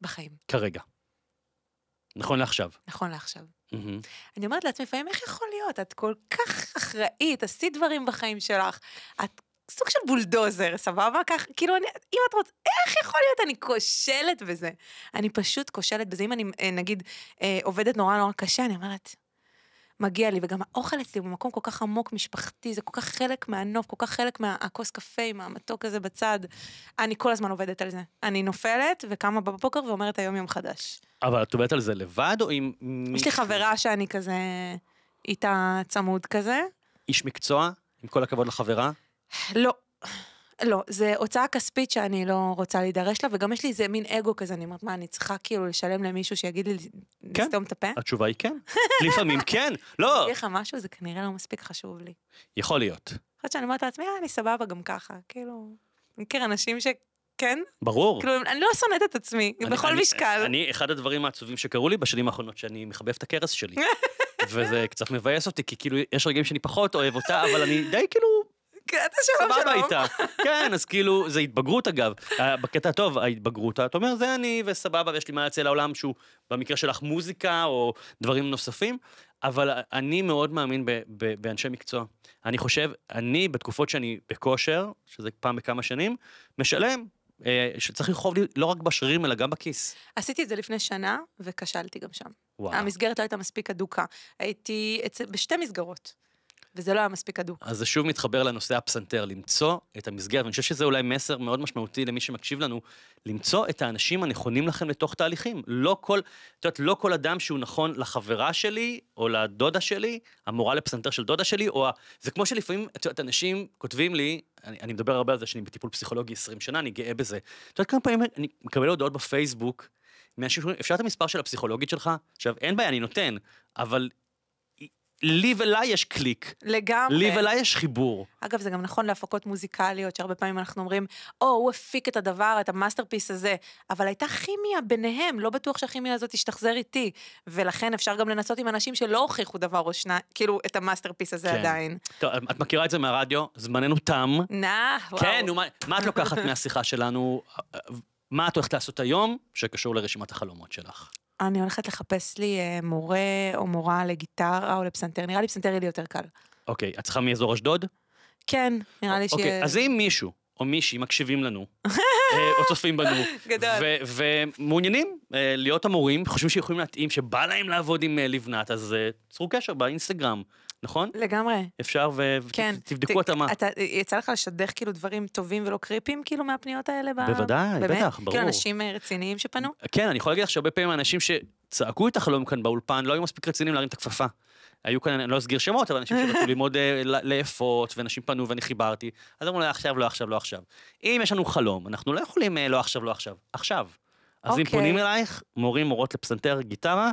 בחיים. כרגע. נכון לעכשיו. נכון לעכשיו. Mm-hmm. אני אומרת לעצמי, לפעמים איך יכול להיות? את כל כך אחראית, עשית דברים בחיים שלך, את סוג של בולדוזר, סבבה? כך, כאילו, אני, אם את רוצה, איך יכול להיות? אני כושלת בזה. אני פשוט כושלת בזה. אם אני, אה, נגיד, אה, עובדת נורא נורא קשה, אני אומרת, מגיע לי, וגם האוכל אצלי הוא במקום כל כך עמוק, משפחתי, זה כל כך חלק מהנוף, כל כך חלק מהכוס קפה עם המתוק הזה בצד. אני כל הזמן עובדת על זה. אני נופלת וקמה בבוקר ואומרת היום יום חדש. אבל את עובדת על זה לבד או עם... יש לי חברה שאני כזה איתה צמוד כזה. איש מקצוע? עם כל הכבוד לחברה? לא. לא, זה הוצאה כספית שאני לא רוצה להידרש לה, וגם יש לי איזה מין אגו כזה, אני אומרת, מה, אני צריכה כאילו לשלם למישהו שיגיד לי כן. לסתום את הפה? התשובה היא כן. לפעמים *laughs* כן, לא. אני אגיד לך משהו, זה כנראה לא מספיק חשוב לי. יכול להיות. יכול שאני אומרת לעצמי, אה, אני סבבה גם ככה, כאילו, אני מכיר אנשים ש... כן? ברור. כאילו, אני לא שונאת את עצמי, אני, בכל אני, משקל. אני, אחד הדברים העצובים שקרו לי בשנים האחרונות, שאני מחבב את הכרס שלי. *laughs* וזה קצת מבאס אותי, כי כאילו, יש רגעים שאני פחות אוהב אותה, אבל אני די כאילו אתה שלום שלום. סבבה איתה. כן, אז כאילו, זה התבגרות אגב. אה, בקטע הטוב, ההתבגרות, אתה אומר, זה אני, וסבבה, ויש לי מה להציע לעולם שהוא, במקרה שלך, מוזיקה או דברים נוספים, אבל אני מאוד מאמין ב- ב- באנשי מקצוע. אני חושב, אני, בתקופות שאני בכושר, שזה פעם בכמה שנים, משלם. אה, שצריך לרחוב לי לא רק בשרירים, אלא גם בכיס. עשיתי את זה לפני שנה, וכשלתי גם שם. וואו. המסגרת לא הייתה מספיק אדוקה. הייתי בשתי מסגרות. וזה לא היה מספיק הדוק. אז זה שוב מתחבר לנושא הפסנתר, למצוא את המסגרת, ואני חושב שזה אולי מסר מאוד משמעותי למי שמקשיב לנו, למצוא את האנשים הנכונים לכם לתוך תהליכים. לא כל, את יודעת, לא כל אדם שהוא נכון לחברה שלי, או לדודה שלי, המורה לפסנתר של דודה שלי, או ה... זה כמו שלפעמים, את יודעת, אנשים כותבים לי, אני, אני מדבר הרבה על זה שאני בטיפול פסיכולוגי 20 שנה, אני גאה בזה. את יודעת כמה פעמים אני מקבל הודעות בפייסבוק, מאנשים שאומרים, אפשר את המספר של הפסיכולוגית שלך? עכשיו, אין בעיה, אני נותן, אבל לי ולי יש קליק. לגמרי. לי ולי יש חיבור. אגב, זה גם נכון להפקות מוזיקליות, שהרבה פעמים אנחנו אומרים, או, oh, הוא הפיק את הדבר, את המאסטרפיס הזה, אבל הייתה כימיה ביניהם, לא בטוח שהכימיה הזאת תשתחזר איתי, ולכן אפשר גם לנסות עם אנשים שלא הוכיחו דבר או שניים, כאילו, את המאסטרפיס הזה כן. עדיין. טוב, את מכירה את זה מהרדיו? זמננו תם. נא, וואו. כן, ומה, מה את לוקחת מהשיחה שלנו? מה את הולכת לעשות היום שקשור לרשימת החלומות שלך? אני הולכת לחפש לי אה, מורה או מורה לגיטרה או לפסנתר, נראה לי פסנתר יהיה לי יותר קל. אוקיי, את צריכה מאזור אשדוד? כן, נראה לי אוקיי, ש... אוקיי, אז אם מישהו או מישהי מקשיבים לנו, *laughs* אה, או צופים בנו, ומעוניינים אה, להיות המורים, חושבים שיכולים להתאים, שבא להם לעבוד עם לבנת, אז צרו קשר באינסטגרם. נכון? לגמרי. אפשר ו... כן. ותבדקו התאמה. יצא לך לשדך כאילו דברים טובים ולא קריפים כאילו מהפניות האלה? בוודאי, בטח, כאילו, ברור. כאילו אנשים אה, רציניים שפנו? כן, אני יכול להגיד לך שהרבה פעמים האנשים שצעקו את החלום כאן באולפן לא היו מספיק רציניים להרים את הכפפה. היו כאן, אני לא אסגיר שמות, אבל אנשים שרצו *laughs* ללמוד אה, לאפות, ואנשים פנו ואני חיברתי, אז אמרו לי לא, עכשיו, לא עכשיו, לא עכשיו. אם יש לנו חלום, אנחנו לא יכולים אה, לא עכשיו, לא עכשיו, עכשיו. אז אם אוקיי. פונים אלייך, מורים, מורות לפסנתר, גיטרה,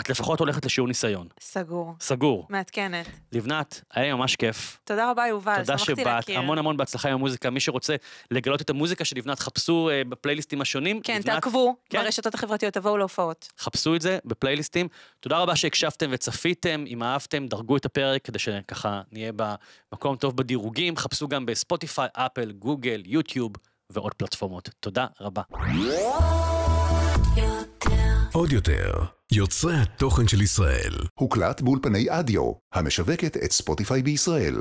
את לפחות הולכת לשיעור ניסיון. סגור. סגור. מעדכנת. לבנת, היה לי ממש כיף. תודה רבה, יובל, שמחתי להכיר. תודה שבאת, המון המון בהצלחה עם המוזיקה. מי שרוצה לגלות את המוזיקה של לבנת, חפשו אה, בפלייליסטים השונים. כן, לבנת, תעקבו כן. ברשתות החברתיות, תבואו להופעות. חפשו את זה בפלייליסטים. תודה רבה שהקשבתם וצפיתם, אם אהבתם, דרגו את הפרק כדי שככה נהיה במקום טוב בדירוגים. חפשו גם בספוטיפיי, אפל, גוגל, יוטיוב ועוד פלטפורמות. תודה רבה. עוד יותר, יוצרי התוכן של ישראל. הוקלט באולפני אדיו, המשווקת את ספוטיפיי בישראל.